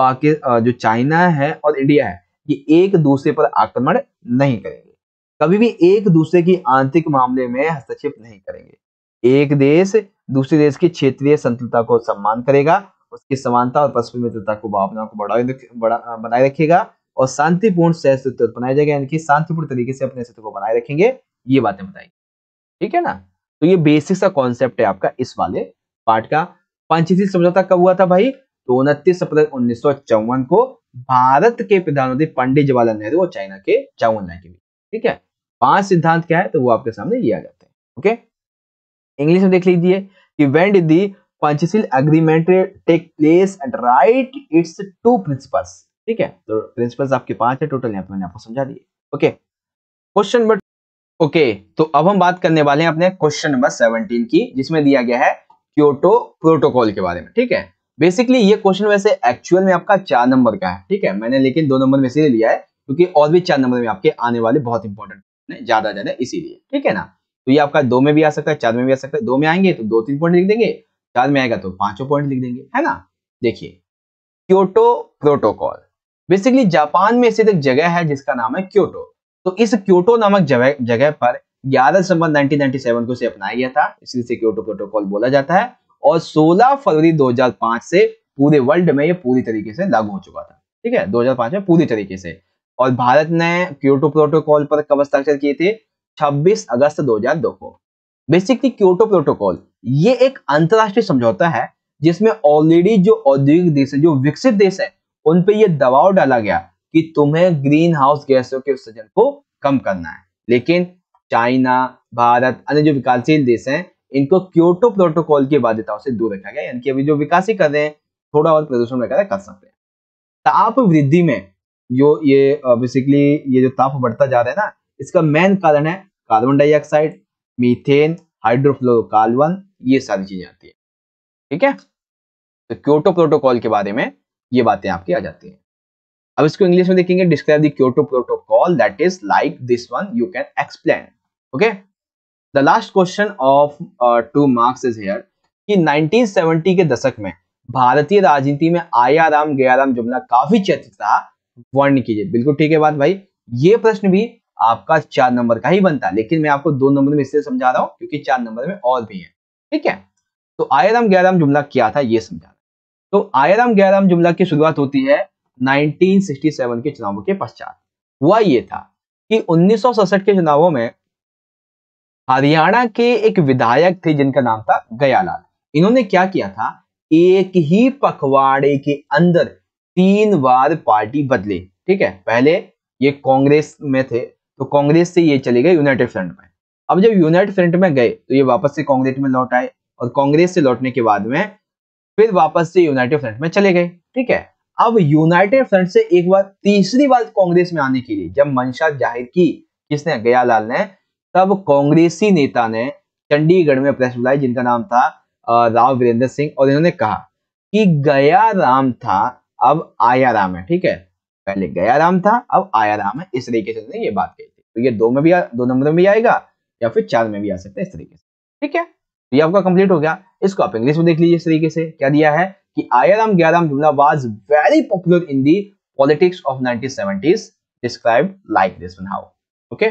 बाकी जो चाइना है और इंडिया है ये एक दूसरे पर आक्रमण नहीं करेंगे कभी भी एक दूसरे की आंतरिक मामले में हस्तक्षेप नहीं करेंगे एक देश दूसरे देश की क्षेत्रीय संतुलता को सम्मान करेगा उसकी समानता और परस्पर मित्रता को भावना को बढ़ाए बनाए रखेगा और शांतिपूर्ण सह बनाया जाएगा यानी कि शांतिपूर्ण तरीके से अपने को बनाए रखेंगे ये बातें बताएंगे ठीक है ना तो ये बेसिक सा कॉन्सेप्ट है आपका इस वाले पार्ट का पंचशील समझौता कब हुआ था भाई तो उनतीस अप्रैल उन्नीस को भारत के प्रधानमंत्री पंडित जवाहरलाल नेहरू और चाइना के चाउन लाइन के बीच ठीक है पांच सिद्धांत क्या है तो वो आपके सामने ये आ जाते हैं ओके इंग्लिश में देख लीजिए कि when did the Panchsheel agreement take place and write its two principles ठीक है तो प्रिंसिपल्स आपके पांच है टोटल यहाँ पे मैंने आपको समझा दिए ओके क्वेश्चन नंबर ओके तो अब हम बात करने वाले हैं अपने क्वेश्चन नंबर सेवनटीन की जिसमें दिया गया है क्योटो प्रोटोकॉल के बारे में ठीक है बेसिकली ये क्वेश्चन वैसे एक्चुअल में आपका चार नंबर का है ठीक है मैंने लेकिन दो नंबर में इसीलिए लिया है क्योंकि और भी चार नंबर में आपके आने वाले बहुत इंपॉर्टेंट ज्यादा ज्यादा इसीलिए ठीक है ना तो ये आपका दो में भी आ सकता है चार में भी आ सकता है दो में आएंगे तो दो तीन पॉइंट लिख देंगे चार में आएगा तो पांचों पॉइंट लिख देंगे है ना देखिए क्योटो प्रोटोकॉल बेसिकली जापान में स्थित एक जगह है जिसका नाम है क्योटो तो इस क्योटो नामक जगह पर 11 दिसंबर 1997 को इसे अपनाया गया था इसलिए इसे क्योटो प्रोटोकॉल बोला जाता है और 16 फरवरी 2005 से पूरे वर्ल्ड में ये पूरी तरीके से लागू हो चुका था ठीक है 2005 में पूरी तरीके से और भारत ने क्योटो प्रोटोकॉल पर कब हस्ताक्षर किए थे 26 अगस्त 2002 को बेसिकली क्योटो प्रोटोकॉल ये एक अंतरराष्ट्रीय समझौता है जिसमें ऑलरेडी जो औद्योगिक देश है जो विकसित देश है उन पे ये दबाव डाला गया कि तुम्हें ग्रीन हाउस गैसों के उत्सर्जन को कम करना है लेकिन चाइना भारत अन्य जो विकासशील देश हैं इनको क्योटो प्रोटोकॉल की बाध्यताओं से दूर रखा गया यानी कि अभी जो विकास ही कर रहे हैं थोड़ा बहुत प्रदूषण वगैरह कर सकते हैं ताप वृद्धि में जो ये बेसिकली ये जो ताप बढ़ता जा रहा है ना इसका मेन कारण है कार्बन डाइऑक्साइड मीथेन हाइड्रोफ्लोरोकार्बन ये सारी चीजें आती है ठीक है तो क्योटो प्रोटोकॉल के बारे में ये बातें आपकी आ जाती हैं अब इसको इंग्लिश में देखेंगे describe the Kyoto protocol that is like this one you can explain okay the last question of two marks is here कि 1970 के दशक में भारतीय राजनीति में आया राम गया राम जुमला काफी चर्चित था वर्ण कीजिए बिल्कुल ठीक है बात भाई ये प्रश्न भी आपका चार नंबर का ही बनता है लेकिन मैं आपको दो नंबर में इसलिए समझा रहा हूँ क्योंकि चार नंबर में और भी है ठीक है तो आयराम गैराम जुमला क्या था ये समझा तो आयराम गैराम जुमला की शुरुआत होती है 1967 के चुनावों के पश्चात हुआ ये था कि उन्नीस के चुनावों में हरियाणा के एक विधायक थे जिनका नाम था गयालाल इन्होंने क्या किया था एक ही पखवाड़े के अंदर तीन बार पार्टी बदले ठीक है पहले ये कांग्रेस में थे तो कांग्रेस से ये चले गए यूनाइटेड फ्रंट में अब जब यूनाइटेड फ्रंट में गए तो ये वापस से कांग्रेस में लौट आए और कांग्रेस से लौटने के बाद में फिर वापस से यूनाइटेड फ्रंट में चले गए ठीक है अब यूनाइटेड फ्रंट से एक बार तीसरी बार कांग्रेस में आने के लिए जब मंशा जाहिर की किसने गयालाल ने तब कांग्रेसी नेता ने चंडीगढ़ में प्रेस बुलाई जिनका नाम था राव वीरेंद्र सिंह और इन्होंने कहा कि गया राम था अब आया राम है ठीक है पहले गया राम था अब आया राम है इस तरीके से ये बात कही थी तो ये दो में भी आ, दो नंबर में भी आएगा या फिर चार में भी आ सकता है इस तरीके से ठीक है तो ये आपका कंप्लीट हो गया इसको आप इंग्लिश में देख लीजिए इस तरीके से क्या दिया है कि आया राम गया राम जुमला was very popular in the politics of 1970s describe like this one how okay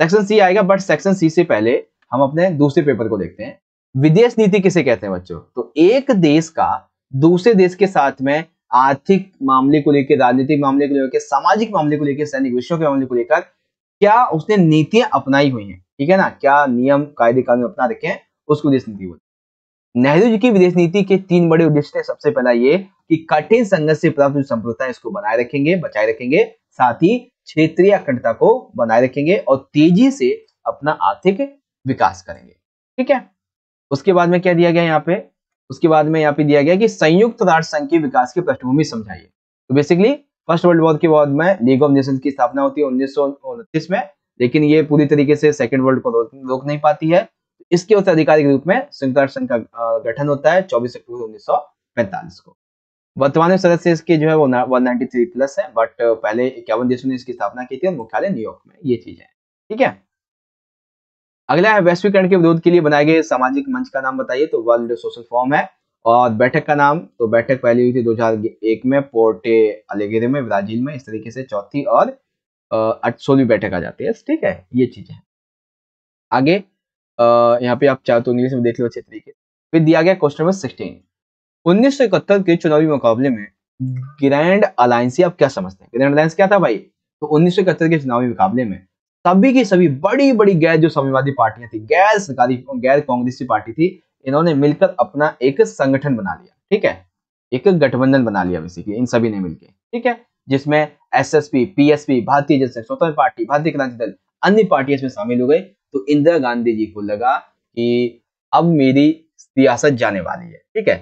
section C आएगा बट सेक्शन सी से पहले हम अपने दूसरे पेपर को देखते हैं विदेश नीति किसे कहते हैं बच्चों तो एक देश का दूसरे देश के साथ में आर्थिक मामले को लेकर राजनीतिक मामले को लेकर सामाजिक मामले को लेकर सैनिक विषयों के मामले को लेकर क्या उसने नीतियां अपनाई हुई हैं ठीक है ना क्या नियम कायदे कानून अपना रखे हैं उसको विदेश नीति बोलते नेहरू जी की विदेश नीति के तीन बड़े उद्देश्य थे सबसे पहला ये कि कठिन संघर्ष से प्राप्त जो संप्रदाय है इसको बनाए रखेंगे बचाए रखेंगे साथ ही क्षेत्रीय अखंडता को बनाए रखेंगे और तेजी से अपना आर्थिक विकास करेंगे ठीक है उसके बाद में क्या दिया गया यहाँ पे उसके बाद में यहाँ पे दिया गया कि संयुक्त राष्ट्र संघ के विकास की पृष्ठभूमि समझाइए तो बेसिकली फर्स्ट वर्ल्ड वॉर के बाद में लीग ऑफ नेशन की स्थापना होती है उन्नीस में लेकिन ये पूरी तरीके से सेकेंड वर्ल्ड को रोक नहीं पाती है इसके उस आधिकारिक रूप में संयुक्त राष्ट्र संघ का गठन होता है चौबीस अक्टूबर उन्नीस को वर्तमान में सदस्य इसके जो है वो वन नाइनटी थ्री प्लस है बट पहले इक्यावन देशों ने इसकी स्थापना की थी और मुख्यालय न्यूयॉर्क में ये चीज है ठीक है अगला है वैश्वीकरण के विरोध के लिए बनाए गए सामाजिक मंच का नाम बताइए तो वर्ल्ड सोशल फॉर्म है और बैठक का नाम तो बैठक पहली हुई थी 2001 में पोर्टे अलेगेरे में ब्राजील में इस तरीके से चौथी और सोलहवीं बैठक आ जाती है ठीक है ये चीज है आगे यहाँ पे आप चाहे तो इंग्लिश में देख लो अच्छे तरीके फिर दिया गया क्वेश्चन नंबर सिक्सटीन उन्नीस के चुनावी मुकाबले में ग्रैंड अलायंस आप क्या समझते हैं ग्रैंड अलायंस क्या था भाई तो उन्नीस के चुनावी मुकाबले में सभी की सभी बड़ी बड़ी गैर जो समाजवादी पार्टियां थी गैर सरकारी गैर कांग्रेसी पार्टी थी इन्होंने मिलकर अपना एक संगठन बना लिया ठीक है एक गठबंधन बना लिया बेसिकली इन सभी ने मिलकर ठीक है जिसमें एसएसपी पीएसपी भारतीय जनसंघ स्वतंत्र पार्टी भारतीय क्रांति दल अन्य पार्टियां इसमें शामिल हो गई तो इंदिरा गांधी जी को लगा कि अब मेरी सियासत जाने वाली है ठीक है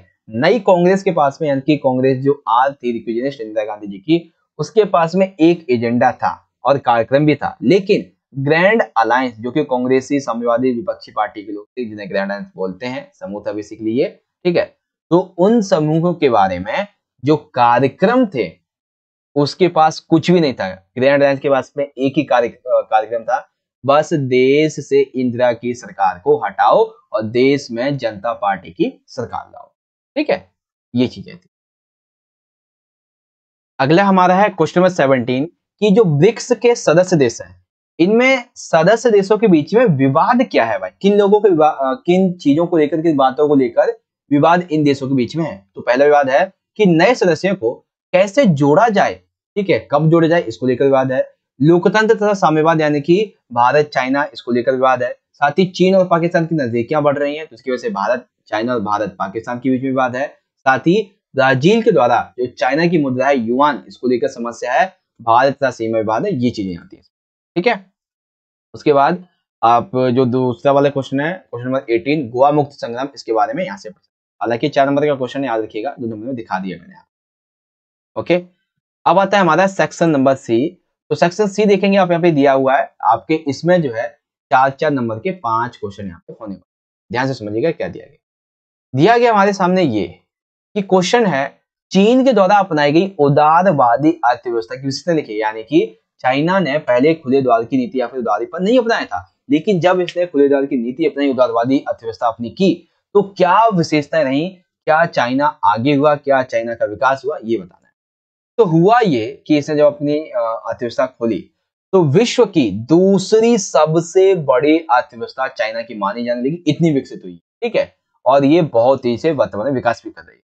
नई कांग्रेस के पास में यानी कि कांग्रेस जो आज थी रिक्विजनिस्ट इंदिरा गांधी जी की उसके पास में एक एजेंडा था और कार्यक्रम भी था लेकिन ग्रैंड अलायंस जो कि कांग्रेसी समाजवादी विपक्षी पार्टी के लोग थे जिन्हें ग्रैंड अलायंस बोलते हैं समूह था बेसिकली ये ठीक है तो उन समूहों के बारे में जो कार्यक्रम थे उसके पास कुछ भी नहीं था ग्रैंड अलायंस के पास में एक ही कार्यक्रम था बस देश से इंदिरा की सरकार को हटाओ और देश में जनता पार्टी की सरकार लाओ ठीक है ये चीजें थी अगला हमारा है क्वेश्चन नंबर सेवनटीन कि जो ब्रिक्स के सदस्य देश हैं इनमें सदस्य देशों के बीच में विवाद क्या है भाई किन लोगों के किन चीजों को लेकर किन बातों को लेकर विवाद इन देशों के बीच में है तो पहला विवाद है कि नए सदस्यों को कैसे जोड़ा जाए ठीक है कब जोड़ा जाए इसको लेकर विवाद है लोकतंत्र तथा साम्यवाद यानी कि भारत चाइना इसको लेकर विवाद है साथ ही चीन और पाकिस्तान की नजदीकियां बढ़ रही हैं तो इसकी वजह से भारत चाइना और भारत पाकिस्तान के बीच में विवाद है साथ ही ब्राजील के द्वारा जो चाइना की मुद्रा है युवान इसको लेकर समस्या है भारत तथा सीमा विवाद है ये चीजें आती है ठीक है उसके बाद आप जो दूसरा वाला क्वेश्चन है क्वेश्चन नंबर एटीन गोवा मुक्त संग्राम इसके बारे में यहाँ से हालांकि चार नंबर का क्वेश्चन याद रखिएगा दो नंबर में दिखा दिया मैंने ओके अब आता है हमारा सेक्शन नंबर सी तो सेक्शन सी देखेंगे आप यहाँ पे दिया हुआ है आपके इसमें जो है चार चार नंबर के पांच क्वेश्चन यहाँ पे होने वाले ध्यान से समझिएगा क्या दिया गया दिया गया हमारे सामने ये कि क्वेश्चन है चीन के द्वारा अपनाई गई उदारवादी अर्थव्यवस्था की विशेषता लिखी यानी कि चाइना ने पहले खुले द्वार की नीति या फिर उदारी पर नहीं अपनाया था लेकिन जब इसने खुले द्वार की नीति अपनाई उदारवादी अर्थव्यवस्था अपनी की तो क्या विशेषताएं रही क्या चाइना आगे हुआ क्या चाइना का विकास हुआ ये बताना है तो हुआ ये कि इसने जब अपनी अर्थव्यवस्था खोली तो विश्व की दूसरी सबसे बड़ी अर्थव्यवस्था चाइना की मानी जाने लगी इतनी विकसित हुई ठीक है और ये बहुत तेजी से वर्तमान में विकास भी कर रही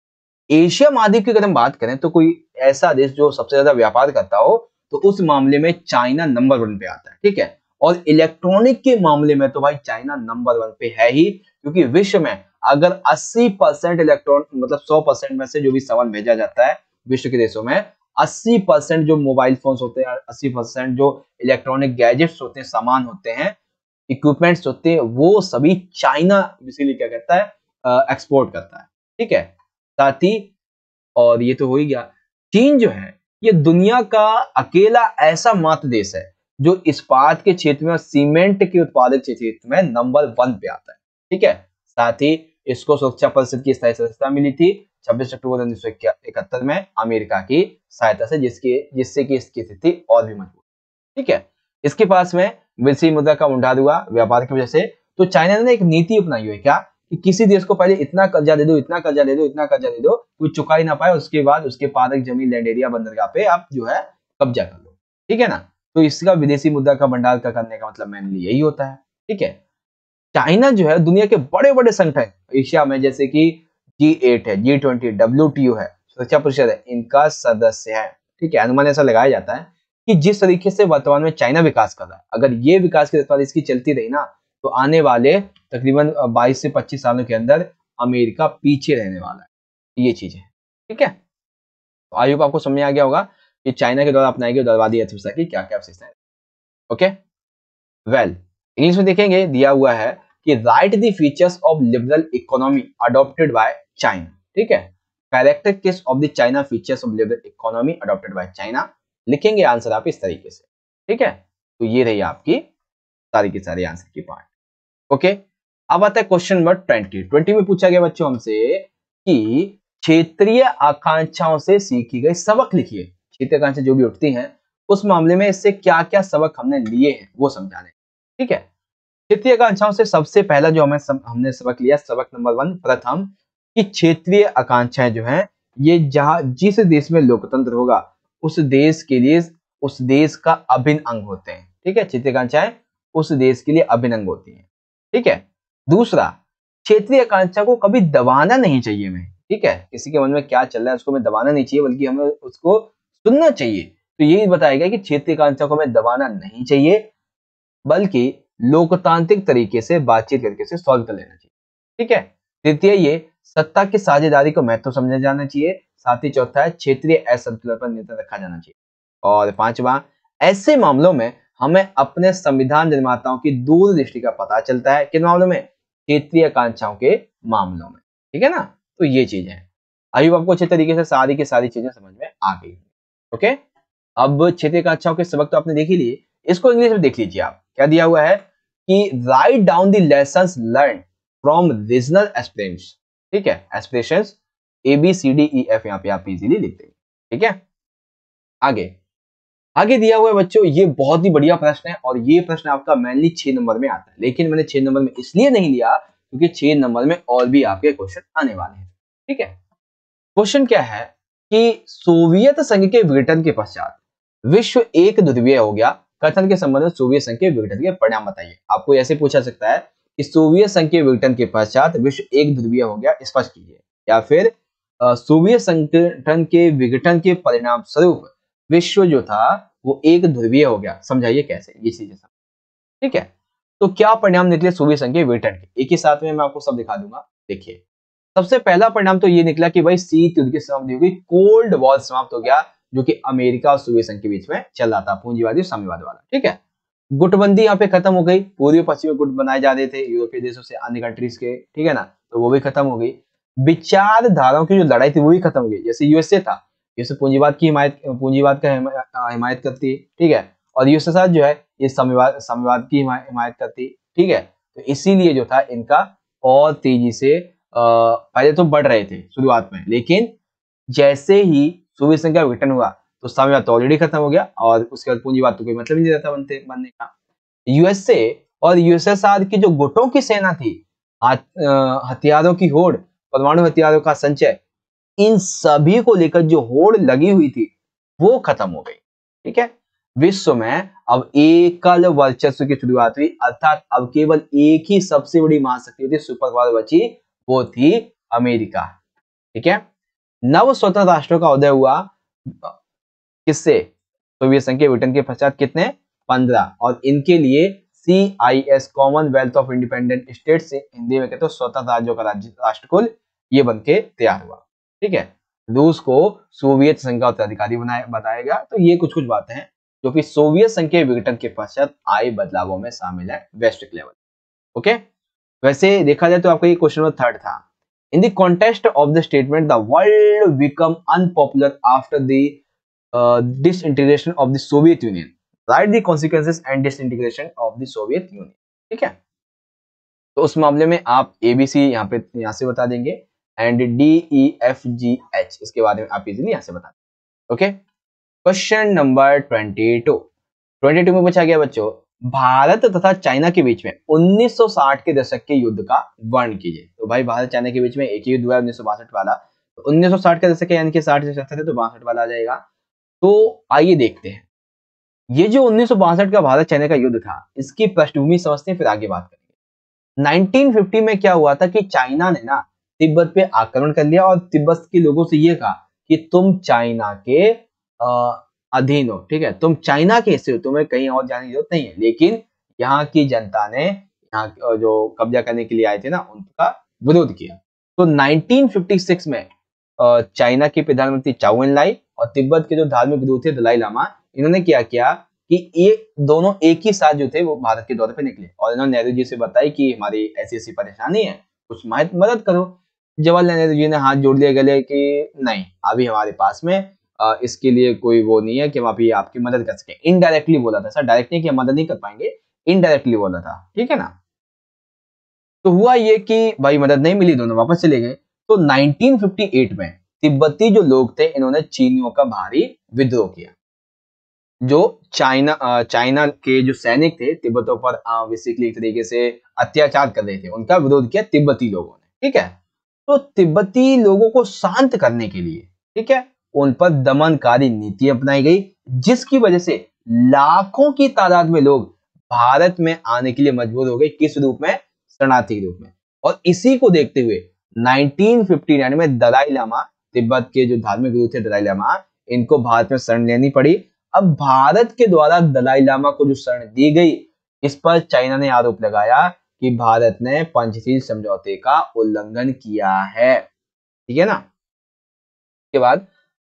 है एशिया महाद्वीप की अगर हम बात करें तो कोई ऐसा देश जो सबसे ज्यादा व्यापार करता हो तो उस मामले में चाइना नंबर वन पे आता है ठीक है और इलेक्ट्रॉनिक के मामले में तो भाई चाइना नंबर वन पे है ही क्योंकि विश्व में अगर 80 परसेंट इलेक्ट्रॉन मतलब 100 परसेंट में से जो भी सामान भेजा जाता है विश्व के देशों में 80 परसेंट जो मोबाइल फोन होते हैं 80 परसेंट जो इलेक्ट्रॉनिक गैजेट्स होते हैं सामान होते हैं इक्विपमेंट्स होते हैं वो सभी चाइना इसीलिए क्या कहता है एक्सपोर्ट करता है ठीक है साथ ही और ये तो हो ही गया चीन जो है ये दुनिया का अकेला ऐसा मात्र देश है जो इस्पात के क्षेत्र में और सीमेंट के उत्पादक क्षेत्र में नंबर वन पे आता है ठीक है साथ ही इसको सुरक्षा परिषद की स्थायी सदस्यता मिली थी 26 अक्टूबर उन्नीस सौ में अमेरिका की सहायता से जिसकी जिससे कि इसकी स्थिति और भी मजबूत ठीक है इसके पास में विदेशी मुद्रा का उंडाद हुआ व्यापार की वजह से तो चाइना ने एक नीति अपनाई हुई क्या कि किसी देश को पहले इतना कर्जा दे दो इतना कर्जा दे दो इतना कर्जा दे दो कोई चुका ही ना पाए उसके बाद उसके पारक जमीन लैंड एरिया बंदरगाह पे आप जो है कब्जा कर लो ठीक है ना तो इसका विदेशी मुद्दा का भंडार का करने का मतलब मेनली यही होता है ठीक है चाइना जो है दुनिया के बड़े बड़े संगठन एशिया में जैसे कि जी है जी ट्वेंटी डब्ल्यू है सुरक्षा परिषद है इनका सदस्य है ठीक है अनुमान ऐसा लगाया जाता है कि जिस तरीके से वर्तमान में चाइना विकास कर रहा है अगर ये विकास की रफ्तार इसकी चलती रही ना तो आने वाले तकरीबन 22 से 25 सालों के अंदर अमेरिका पीछे रहने वाला है ये चीज़ है ठीक है तो आयु आपको समझ में आ गया होगा कि चाइना के द्वारा अपनाई गई उदारवादी अर्थव्यवस्था की क्या क्या विशेषता है ओके वेल इंग्लिश में देखेंगे दिया हुआ है कि right the features of liberal economy adopted by China ठीक है characteristics of the China features of liberal economy adopted by China लिखेंगे आंसर आप इस तरीके से ठीक है तो ये रही आपकी सारी की सारी आंसर की पार्ट ओके okay? अब आता है क्वेश्चन नंबर ट्वेंटी ट्वेंटी में पूछा गया बच्चों हमसे कि क्षेत्रीय आकांक्षाओं से सीखी गई सबक लिखिए क्षेत्रीय आकांक्षा जो भी उठती है उस मामले में इससे क्या क्या सबक हमने लिए हैं वो समझा दें ठीक है क्षेत्रीय आकांक्षाओं से सबसे पहला जो हमें सब, हमने सबक लिया सबक नंबर वन प्रथम कि क्षेत्रीय आकांक्षाएं जो हैं ये जहां जिस देश में लोकतंत्र होगा उस देश के लिए उस देश का अभिन्न अंग होते हैं ठीक है क्षेत्रीय आकांक्षाएं उस देश के लिए अभिन्न अंग होती है ठीक है दूसरा क्षेत्रीय आकांक्षा को कभी दबाना नहीं चाहिए हमें ठीक है किसी के मन में क्या चल रहा है उसको हमें दबाना नहीं चाहिए बल्कि हमें उसको सुनना चाहिए तो यही बताया गया कि क्षेत्रीय आकांक्षा को हमें दबाना नहीं चाहिए बल्कि लोकतांत्रिक तरीके से बातचीत करके से सॉल्व कर लेना चाहिए ठीक है तृतीय ये सत्ता की साझेदारी को महत्व समझा जाना चाहिए साथ ही चौथा है क्षेत्रीय असंतुलन पर नियंत्रण रखा जाना चाहिए और पांचवा ऐसे मामलों में हमें अपने संविधान निर्माताओं की दूरदृष्टि का पता चलता है किन मामलों में क्षेत्रीय आकांक्षाओं के मामलों में ठीक है ना तो ये चीजें हैं अभी आपको अच्छे तरीके से सारी की सारी चीजें समझ में आ गई ओके अब क्षेत्रीय आकांक्षाओं के सबक तो आपने देख ही लिए इसको इंग्लिश में देख लीजिए आप क्या दिया हुआ है कि write down the lesson learn from regional aspirants ठीक है aspiration A B C D E F यहाँ पे आप इजीली लिख देंगे ठीक है आगे आगे दिया हुआ है बच्चों ये बहुत ही बढ़िया प्रश्न है और ये प्रश्न आपका मेनली छह नंबर में आता है लेकिन मैंने छह नंबर में इसलिए नहीं लिया क्योंकि छह नंबर में और भी आपके क्वेश्चन आने वाले हैं ठीक है क्वेश्चन क्या है कि सोवियत संघ के विघटन के पश्चात विश्व एक ध्रुवीय हो गया कथन के संबंध में सोवियत संघ के विघटन के परिणाम बताइए आपको ऐसे पूछा सकता है कि सोवियत संघ के विघटन के पश्चात विश्व एक ध्रुवीय हो गया स्पष्ट कीजिए या फिर सोवियत संगठन के विघटन के परिणाम स्वरूप विश्व जो था वो एक ध्रुवीय हो गया समझाइए कैसे ये चीजें सब ठीक है तो क्या परिणाम निकले सूर्य संघ के विटन के एक ही साथ में मैं आपको सब दिखा दूंगा देखिए सबसे पहला परिणाम तो ये निकला कि भाई शीत युद्ध की समाप्ति हो गई कोल्ड वॉर समाप्त हो गया जो कि अमेरिका और सूर्य संघ के बीच में चल रहा था पूंजीवादी और साम्यवाद वाला ठीक है गुटबंदी यहाँ पे खत्म हो गई पूर्वी पश्चिमी गुट बनाए जा रहे थे यूरोपीय देशों से अन्य कंट्रीज के ठीक है ना तो वो भी खत्म हो गई विचारधाराओं की जो लड़ाई थी वो भी खत्म हो गई जैसे यूएसए था यूएसए पूंजीवाद की हिमायत पूंजीवाद का हिमायत करती है ठीक है और यूएसए साथ जो है ये साम्यवाद साम्यवाद की हिमायत करती है ठीक है तो इसीलिए जो था इनका और तेजी से आ, पहले तो बढ़ रहे थे शुरुआत में लेकिन जैसे ही सूर्य संख्या विघटन हुआ तो साम्यवाद तो ऑलरेडी खत्म हो गया और उसके बाद पूंजीवाद तो कोई मतलब नहीं रहता बनते बनने का यूएसए और यूएसएसआर की जो गुटों की सेना थी हथियारों की होड़ परमाणु हथियारों का संचय इन सभी को लेकर जो होड़ लगी हुई थी वो खत्म हो गई ठीक है विश्व में अब एकल वर्चस्व की शुरुआत हुई अर्थात अब केवल एक ही सबसे बड़ी महाशक्ति थी सुपर पावर बची वो थी अमेरिका ठीक है नव स्वतंत्र राष्ट्रों का उदय हुआ किससे सोवियत संघ के ब्रिटेन के पश्चात कितने पंद्रह और इनके लिए C I S commonwealth of independent state से हिंदी में कहते हैं स्वतंत्र राज्यों का राज्य राष्ट्रकुल ये बन के तैयार हुआ ठीक है रूस को सोवियत संघ का उत्तराधिकारी बनाया बताया गया तो ये कुछ कुछ बातें हैं जो कि सोवियत संघ के विघटन के पश्चात आए बदलावों में शामिल है वैश्विक लेवल ओके वैसे देखा जाए तो आपका ये क्वेश्चन नंबर थर्ड था in dust of the statement the world become unpopular after the disintegration of the Soviet Union right the consequences and dis of the Soviet Union ठीक है तो उस मामले में आप एबीसी यहाँ पे यहां से बता देंगे and D E F G H इसके बारे में आप इजिली यहां से बता दें okay question number twenty two twenty two में पूछा गया बच्चों भारत तथा चाइना के बीच में 1960 के दशक के युद्ध का वर्ण कीजिए तो भाई भारत चाइना के बीच में एक ही युद्ध हुआ है उन्नीस वाला तो 1960 के दशक के यानी कि साठ से सत्तर तो बासठ वाला आ जाएगा तो आइए देखते हैं ये जो उन्नीस का भारत चाइना का युद्ध था इसकी पृष्ठभूमि समझते हैं फिर आगे बात करेंगे नाइनटीन में क्या हुआ था कि चाइना ने ना तिब्बत पे आक्रमण कर लिया और तिब्बत के लोगों से ये कहा कि तुम चाइना के अधीन हो ठीक है तुम चाइना के हिस्से हो तुम्हें कहीं और जाने की जरूरत नहीं है लेकिन यहाँ की जनता ने यहाँ जो कब्जा करने के लिए आए थे ना उनका विरोध किया तो 1956 में चाइना के प्रधानमंत्री चाउन लाई और तिब्बत के जो धार्मिक गुरु थे दलाई लामा इन्होंने क्या किया कि ये दोनों एक ही साथ जो थे वो भारत के दौरे पे निकले और इन्होंने नेहरू जी से बताई कि हमारी ऐसी ऐसी परेशानी है कुछ मदद करो जवाहरलाल नेहरू जी ने हाथ जोड़ लिया गले कि नहीं अभी हमारे पास में इसके लिए कोई वो नहीं है कि हम अभी आपकी मदद कर सके इनडायरेक्टली बोला था सर डायरेक्ट नहीं कि हम मदद नहीं कर पाएंगे इनडायरेक्टली बोला था ठीक है ना तो हुआ ये कि भाई मदद नहीं मिली दोनों वापस चले गए तो 1958 में तिब्बती जो लोग थे इन्होंने चीनियों का भारी विद्रोह किया जो चाइना चाइना के जो सैनिक थे तिब्बतों पर बेसिकली एक तरीके से अत्याचार कर रहे थे उनका विरोध किया तिब्बती लोगों ने ठीक है तो तिब्बती लोगों को शांत करने के लिए ठीक है उन पर दमनकारी नीति अपनाई गई जिसकी वजह से लाखों की तादाद में लोग भारत में आने के लिए मजबूर हो गए किस रूप में शरणार्थी के रूप में और इसी को देखते हुए 1959 में दलाई लामा तिब्बत के जो धार्मिक गुरु थे दलाई लामा इनको भारत में शरण लेनी पड़ी अब भारत के द्वारा दलाई लामा को जो शरण दी गई इस पर चाइना ने आरोप लगाया कि भारत ने पंचशील समझौते का उल्लंघन किया है ठीक है ना उसके बाद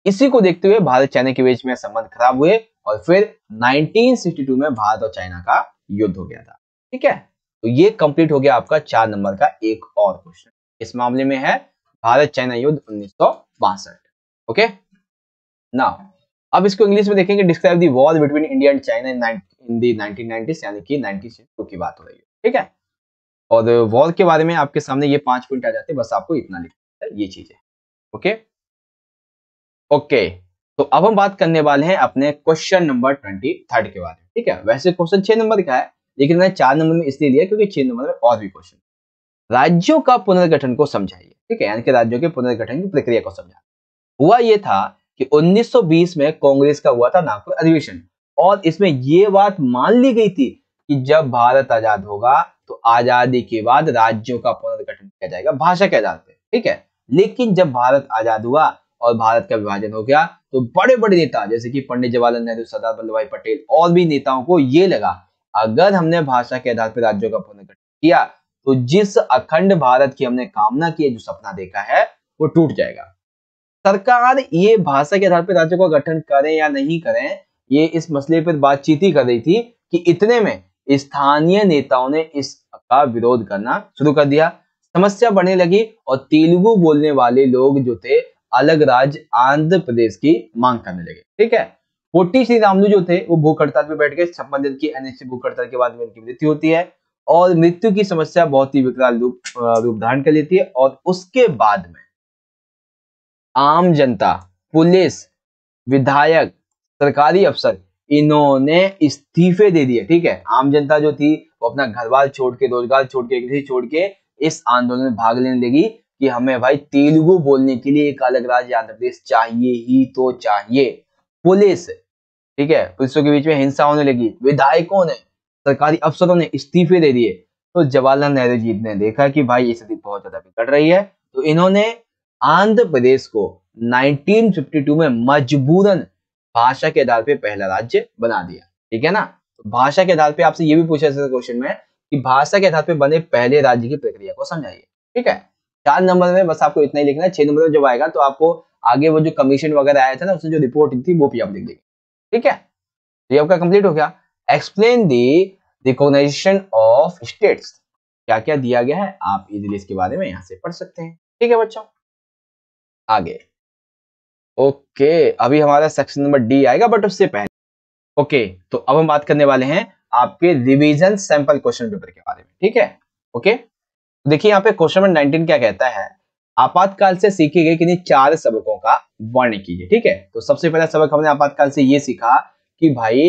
इसी को देखते हुए भारत चाइना के बीच में संबंध खराब हुए और फिर 1962 में भारत और चाइना का युद्ध हो गया था ठीक है तो ये कंप्लीट हो गया आपका चार नंबर का एक और क्वेश्चन इस मामले में है भारत चाइना युद्ध उन्नीस ओके नाउ अब इसको इंग्लिश में देखेंगे describe the war between India and China in the nineteen यानी कि नाइनटीन की बात हो रही है ठीक है और वॉल के बारे में आपके सामने ये पांच पॉइंट आ जाते हैं बस आपको इतना लिखना है ये चीज है ओके ओके तो अब हम बात करने वाले हैं अपने क्वेश्चन नंबर ट्वेंटी थर्ड के बारे में ठीक है वैसे क्वेश्चन छह नंबर का है लेकिन मैंने चार नंबर में इसलिए लिया क्योंकि छह नंबर में और भी क्वेश्चन राज्यों का पुनर्गठन को समझाइए ठीक है यानी कि राज्यों के पुनर्गठन की प्रक्रिया को समझा हुआ यह था कि 1920 में कांग्रेस का हुआ था नागपुर अधिवेशन और इसमें यह बात मान ली गई थी कि जब भारत आजाद होगा तो आजादी के बाद राज्यों का पुनर्गठन किया जाएगा भाषा के आधार पर ठीक है लेकिन जब भारत आजाद हुआ और भारत का विभाजन हो गया तो बड़े बड़े नेता जैसे कि पंडित जवाहरलाल नेहरू सरदार वल्लभ भाई पटेल और भी नेताओं को ये लगा अगर हमने भाषा के आधार पर राज्यों का पुनर्गठन किया तो जिस अखंड भारत की हमने कामना की जो सपना देखा है वो टूट जाएगा सरकार ये भाषा के आधार पर राज्यों का गठन करें या नहीं करें ये इस मसले पर बातचीत ही कर रही थी कि इतने में स्थानीय नेताओं ने इसका विरोध करना शुरू कर दिया समस्या बढ़ने लगी और तेलुगु बोलने वाले लोग जो थे अलग राज्य आंध्र प्रदेश की मांग करने लगे ठीक है पोटी श्री रामलू जो थे वो भूख हड़ताल बैठ गए छप्पन दिन की अनिश्चित भूख हड़ताल के बाद में उनकी मृत्यु होती है और मृत्यु की समस्या बहुत ही विकराल रूप रूप धारण कर लेती है और उसके बाद में आम जनता पुलिस विधायक सरकारी अफसर इन्होंने इस्तीफे दे दिए ठीक है आम जनता जो थी वो अपना घरवाल छोड़ के रोजगार छोड़ के किसी छोड़ के इस आंदोलन में भाग लेने लगी कि हमें भाई तेलुगु बोलने के लिए एक अलग राज्य आंध्र प्रदेश चाहिए ही तो चाहिए पुलिस ठीक है पुलिसों के बीच में हिंसा होने लगी विधायकों ने सरकारी अफसरों ने इस्तीफे दे दिए तो जवाहरलाल नेहरू जी ने देखा कि भाई ये स्थिति बहुत ज्यादा बिगड़ रही है तो इन्होंने आंध्र प्रदेश को 1952 में मजबूरन भाषा के आधार पे पहला राज्य बना दिया ठीक है ना तो भाषा के आधार पे आपसे ये भी पूछा जाता क्वेश्चन में कि भाषा के आधार पे बने पहले राज्य की प्रक्रिया को समझाइए ठीक है चार नंबर में बस आपको इतना ही लिखना है छह नंबर में जब आएगा तो आपको आगे वो जो कमीशन वगैरह आया था ना उसने जो रिपोर्ट थी वो भी आप लिख देंगे ठीक है तो ये आपका कंप्लीट हो गया explain the recognition of states क्या क्या दिया गया है आप इजिली इसके बारे में यहां से पढ़ सकते हैं ठीक है बच्चों आगे ओके अभी हमारा सेक्शन नंबर डी आएगा बट उससे पहले ओके तो अब हम बात करने वाले हैं आपके रिवीजन सैंपल क्वेश्चन पेपर के बारे में ठीक है ओके देखिए यहाँ पे क्वेश्चन नंबर नाइनटीन क्या कहता है आपातकाल से सीखे गए किन्हीं चार सबकों का वर्णन कीजिए ठीक है तो सबसे पहला सबक हमने आपातकाल से ये सीखा कि भाई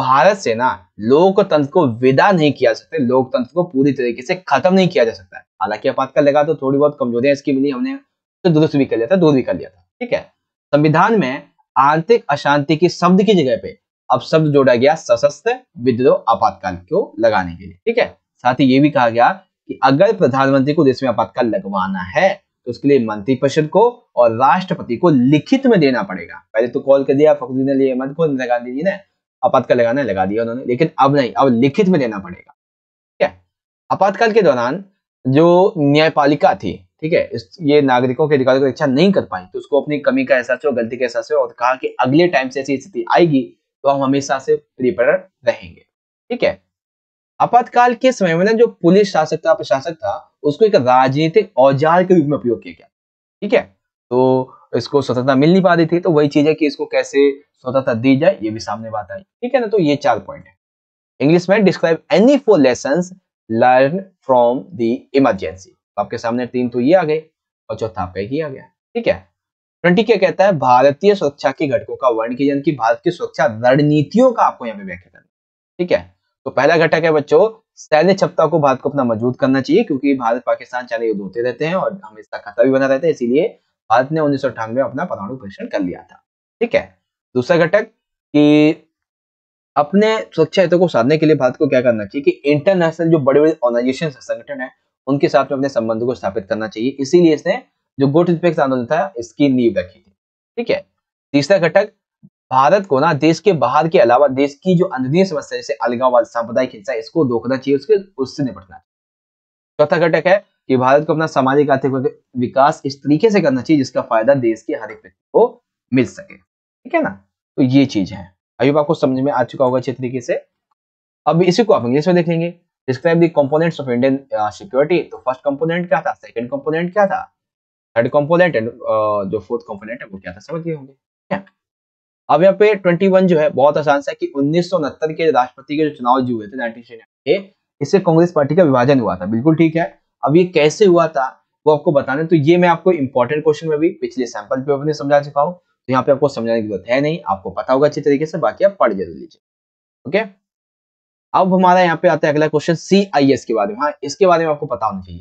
भारत से ना लोकतंत्र को विदा नहीं किया जा सकता लोकतंत्र को पूरी तरीके से खत्म नहीं किया जा सकता हालांकि आपातकाल लगा तो थोड़ी बहुत कमजोरियां इसकी मिली हमने तो दुरुस्त भी कर लिया था दूर भी कर लिया था ठीक है संविधान में आंतरिक अशांति की शब्द की जगह पे अब शब्द जोड़ा गया सशस्त्र विद्रोह आपातकाल को लगाने के लिए ठीक है साथ ही ये भी कहा गया कि अगर प्रधानमंत्री को देश में आपातकाल लगवाना है तो उसके लिए मंत्रिपरिषद को और राष्ट्रपति को लिखित में देना पड़ेगा पहले तो कॉल कर दिया फखरुद्दीन ने लिए को इंदिरा गांधी जी ने आपातकाल लगाना लगा दिया उन्होंने लेकिन अब नहीं अब लिखित में देना पड़ेगा ठीक है आपातकाल के दौरान जो न्यायपालिका थी ठीक है ये नागरिकों के अधिकारों की रक्षा नहीं कर पाई तो उसको अपनी कमी का एहसास हो गलती का एहसास हो और कहा कि अगले टाइम से ऐसी स्थिति आएगी तो हम हमेशा से प्रिपेयर रहेंगे ठीक है आपातकाल के समय में ना जो पुलिस शासक था प्रशासक था उसको एक राजनीतिक औजार के रूप में उपयोग किया गया ठीक है तो इसको स्वतंत्रता मिल नहीं पा रही थी तो वही चीज है कि इसको कैसे स्वतंत्रता दी जाए ये भी सामने बात आई ठीक है ना तो ये चार पॉइंट है इंग्लिश में describe any four lesson learn from the emergency तो आपके सामने तीन तो ये आ गए और चौथा आपका ही आ गया ठीक है ट्वेंटी क्या कहता है भारतीय सुरक्षा के घटकों का वर्ण की यानी कि भारत की सुरक्षा रणनीतियों का आपको यहाँ पे व्याख्या करना ठीक है तो पहला घटक है बच्चों सैन्य क्षमता को भारत को अपना मजबूत करना चाहिए क्योंकि भारत पाकिस्तान चाहे युद्ध होते रहते हैं और हमेशा खाता भी बना रहता है इसीलिए भारत ने उन्नीस में अपना परमाणु परीक्षण कर लिया था ठीक है दूसरा घटक कि अपने सुरक्षा हितों को साधने के लिए भारत को क्या करना चाहिए कि इंटरनेशनल जो बड़े बड़े ऑर्गेनाइजेशन संगठन है उनके साथ में अपने संबंधों को स्थापित करना चाहिए इसीलिए इसने जो गुट निरपेक्ष आंदोलन था इसकी नींव रखी थी ठीक है तीसरा घटक भारत को ना देश के बाहर के अलावा देश की जो अंदरूनी समस्या जैसे अलगाववाद सांप्रदायिक हिंसा इसको रोकना चाहिए उसके उससे निपटना चाहिए चौथा घटक है कि भारत को अपना सामाजिक आर्थिक विकास इस तरीके से करना चाहिए जिसका फायदा देश के हर एक व्यक्ति को मिल सके ठीक है ना तो ये चीज है अभी आपको समझ में आ चुका होगा अच्छे तरीके से अब इसी को आप इंग्लिश में देख लेंगे describe the components of Indian security तो फर्स्ट कंपोनेंट क्या था सेकंड कंपोनेंट क्या था थर्ड कंपोनेंट एंड जो फोर्थ कंपोनेंट है वो क्या था समझ गए होंगे अब यहाँ पे 21 जो है बहुत आसान सा है कि उन्नीस के राष्ट्रपति के जो चुनाव जो हुए थे के इससे कांग्रेस पार्टी का विभाजन हुआ था बिल्कुल ठीक है अब ये कैसे हुआ था वो आपको बताने तो ये मैं आपको इंपॉर्टेंट क्वेश्चन में भी पिछले सैंपल समझा चुका हूँ तो यहाँ पे आपको समझाने की जरूरत है नहीं आपको पता होगा अच्छी तरीके से बाकी आप पढ़ जरूर लीजिए ओके अब हमारा यहाँ पे आता है अगला क्वेश्चन सी आई एस के बारे में हाँ इसके बारे में आपको पता होना चाहिए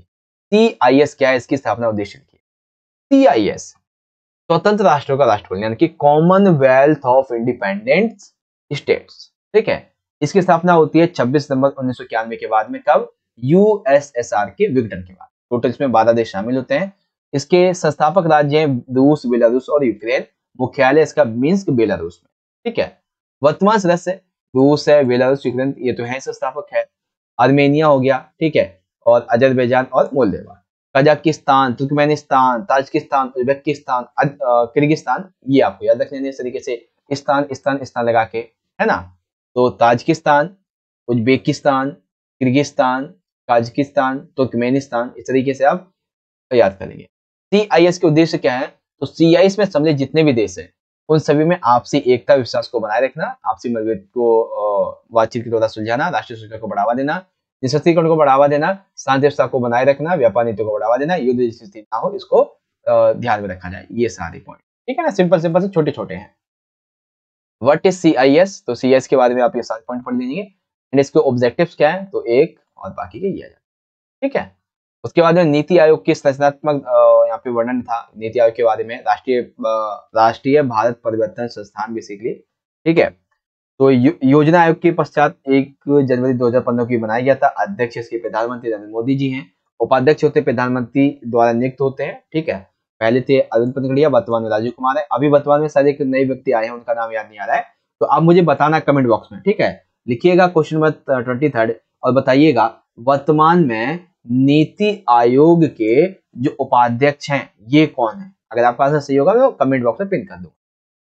सी आई एस क्या है इसकी स्थापना उद्देश्य सी आई एस स्वतंत्र राष्ट्रों का राष्ट्र यानी कि कॉमनवेल्थ ऑफ इंडिपेंडेंट स्टेट्स ठीक है इसकी स्थापना होती है 26 सितंबर उन्नीस के बाद में कब यूएसएसआर के विघटन के बाद टोटल इसमें बारह देश शामिल होते हैं इसके संस्थापक राज्य हैं रूस बेलारूस और यूक्रेन मुख्यालय इसका मिंस्क बेलारूस में ठीक है वर्तमान सदस्य रूस है बेलारूस यूक्रेन ये तो है संस्थापक है आर्मेनिया हो गया ठीक है और अजरबैजान और Moldova Kazakhstan Turkmenistan Tajikistan Uzbekistan Kyrgyzstan ये आपको याद रख लेने इस तरीके से स्थान स्थान स्थान लगा के है ना तो Tajikistan Uzbekistan Kyrgyzstan Kazakhstan Turkmenistan इस तरीके से आप याद करेंगे सी आई एस के उद्देश्य क्या है तो सी आई एस में सम्मिलित जितने भी देश हैं उन सभी में आपसी एकता विश्वास को बनाए रखना आपसी मतभेद को बातचीत के द्वारा सुलझाना राष्ट्रीय सुरक्षा को बढ़ावा देना निशस्त्रीकरण को बढ़ावा देना शांति व्यवस्था को बनाए रखना व्यापार नीति को बढ़ावा देना युद्ध स्थिति ना हो इसको ध्यान में रखा जाए ये सारे पॉइंट ठीक है ना सिंपल सिंपल से छोटे छोटे हैं what is C I S तो सी आई एस के बारे में आप ये सारे पॉइंट पढ़ लीजिए एंड इसके ऑब्जेक्टिव क्या है तो एक और बाकी के ये ठीक है उसके बाद में नीति आयोग के संरचनात्मक यहाँ पे वर्णन था नीति आयोग के बारे में राष्ट्रीय राष्ट्रीय भारत परिवर्तन संस्थान बेसिकली ठीक है तो यो, योजना आयोग के पश्चात एक जनवरी 2015 की बनाया गया था अध्यक्ष इसके प्रधानमंत्री नरेंद्र मोदी जी हैं उपाध्यक्ष होते प्रधानमंत्री द्वारा नियुक्त होते हैं ठीक है पहले थे अरविंद पनगड़िया वर्तमान में राजीव कुमार है अभी वर्तमान में शायद एक नए व्यक्ति आए हैं उनका नाम याद नहीं आ रहा है तो आप मुझे बताना कमेंट बॉक्स में ठीक है लिखिएगा क्वेश्चन नंबर ट्वेंटी थर्ड और बताइएगा वर्तमान में नीति आयोग के जो उपाध्यक्ष हैं ये कौन है अगर आपका आंसर सही होगा तो कमेंट बॉक्स में पिन कर दो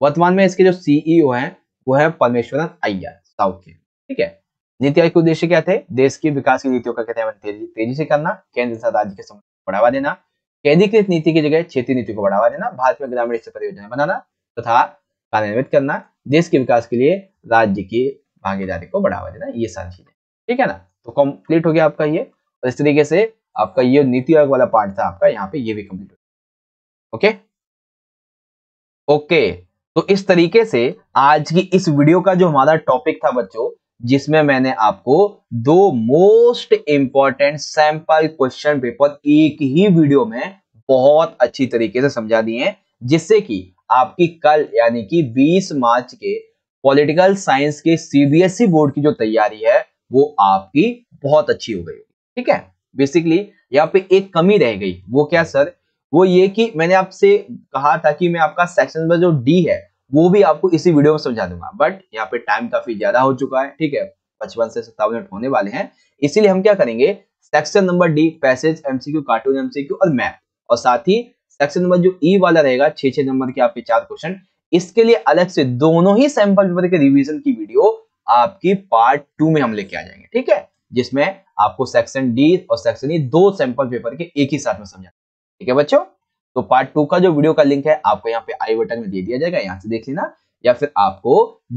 वर्तमान में इसके जो सीईओ e हैं वो है परमेश्वरन अय्यर साउथ के ठीक है नीति आयोग के उद्देश्य क्या थे देश की विकास की नीतियों का क्रियान्वयन तेजी, तेजी से करना केंद्र तथा राज्य के समय बढ़ावा देना केंद्रीकृत नीति की जगह क्षेत्रीय नीति को बढ़ावा देना भारत में ग्रामीण स्तर पर योजना बनाना तथा कार्यान्वित करना देश के विकास के लिए राज्य की भागीदारी को बढ़ावा देना ये सारी चीजें ठीक है ना तो कंप्लीट हो गया आपका ये इस तरीके से आपका ये नीति आयोग वाला पार्ट था आपका यहाँ पे ये भी कंप्लीट ओके ओके तो इस तरीके से आज की इस वीडियो का जो हमारा टॉपिक था बच्चों जिसमें मैंने आपको दो most important sample question paper एक ही वीडियो में बहुत अच्छी तरीके से समझा दिए हैं जिससे कि आपकी कल यानी कि 20 मार्च के पॉलिटिकल साइंस के सीबीएसई बोर्ड e की जो तैयारी है वो आपकी बहुत अच्छी हो गई ठीक है बेसिकली यहाँ पे एक कमी रह गई वो क्या सर वो ये कि मैंने आपसे कहा था कि मैं आपका सेक्शन नंबर जो डी है वो भी आपको इसी वीडियो में समझा दूंगा बट यहाँ पे टाइम काफी ज्यादा हो चुका है ठीक है पचपन से सत्तावन मिनट होने वाले हैं इसीलिए हम क्या करेंगे section number D passage MCQ cartoon MCQ और मैप और साथ ही सेक्शन नंबर जो ई e वाला रहेगा छह छह नंबर के आपके चार क्वेश्चन इसके लिए अलग से दोनों ही सैंपल पेपर के रिविजन की वीडियो आपकी पार्ट टू में हम लेके आ जाएंगे ठीक है जिसमें आपको सेक्शन डी और सेक्शन ई e दो सैंपल पेपर के एक ही साथ में समझा ठीक है बच्चों तो पार्ट टू का जो वीडियो का लिंक है आपको यहाँ पे आई बटन में दे दिया जाएगा यहाँ से देख लेना या फिर आपको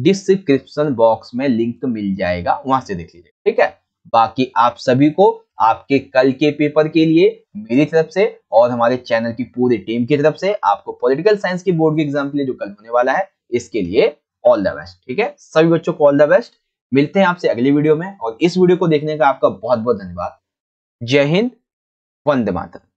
डिस्क्रिप्शन बॉक्स में लिंक मिल जाएगा वहां से देख लीजिए ठीक है बाकी आप सभी को आपके कल के पेपर के लिए मेरी तरफ से और हमारे चैनल की पूरी टीम की तरफ से आपको पॉलिटिकल साइंस की बोर्ड के एग्जाम के लिए जो कल होने वाला है इसके लिए ऑल द बेस्ट ठीक है सभी बच्चों को ऑल द बेस्ट मिलते हैं आपसे अगली वीडियो में और इस वीडियो को देखने का आपका बहुत बहुत धन्यवाद जय हिंद वंदे मातरम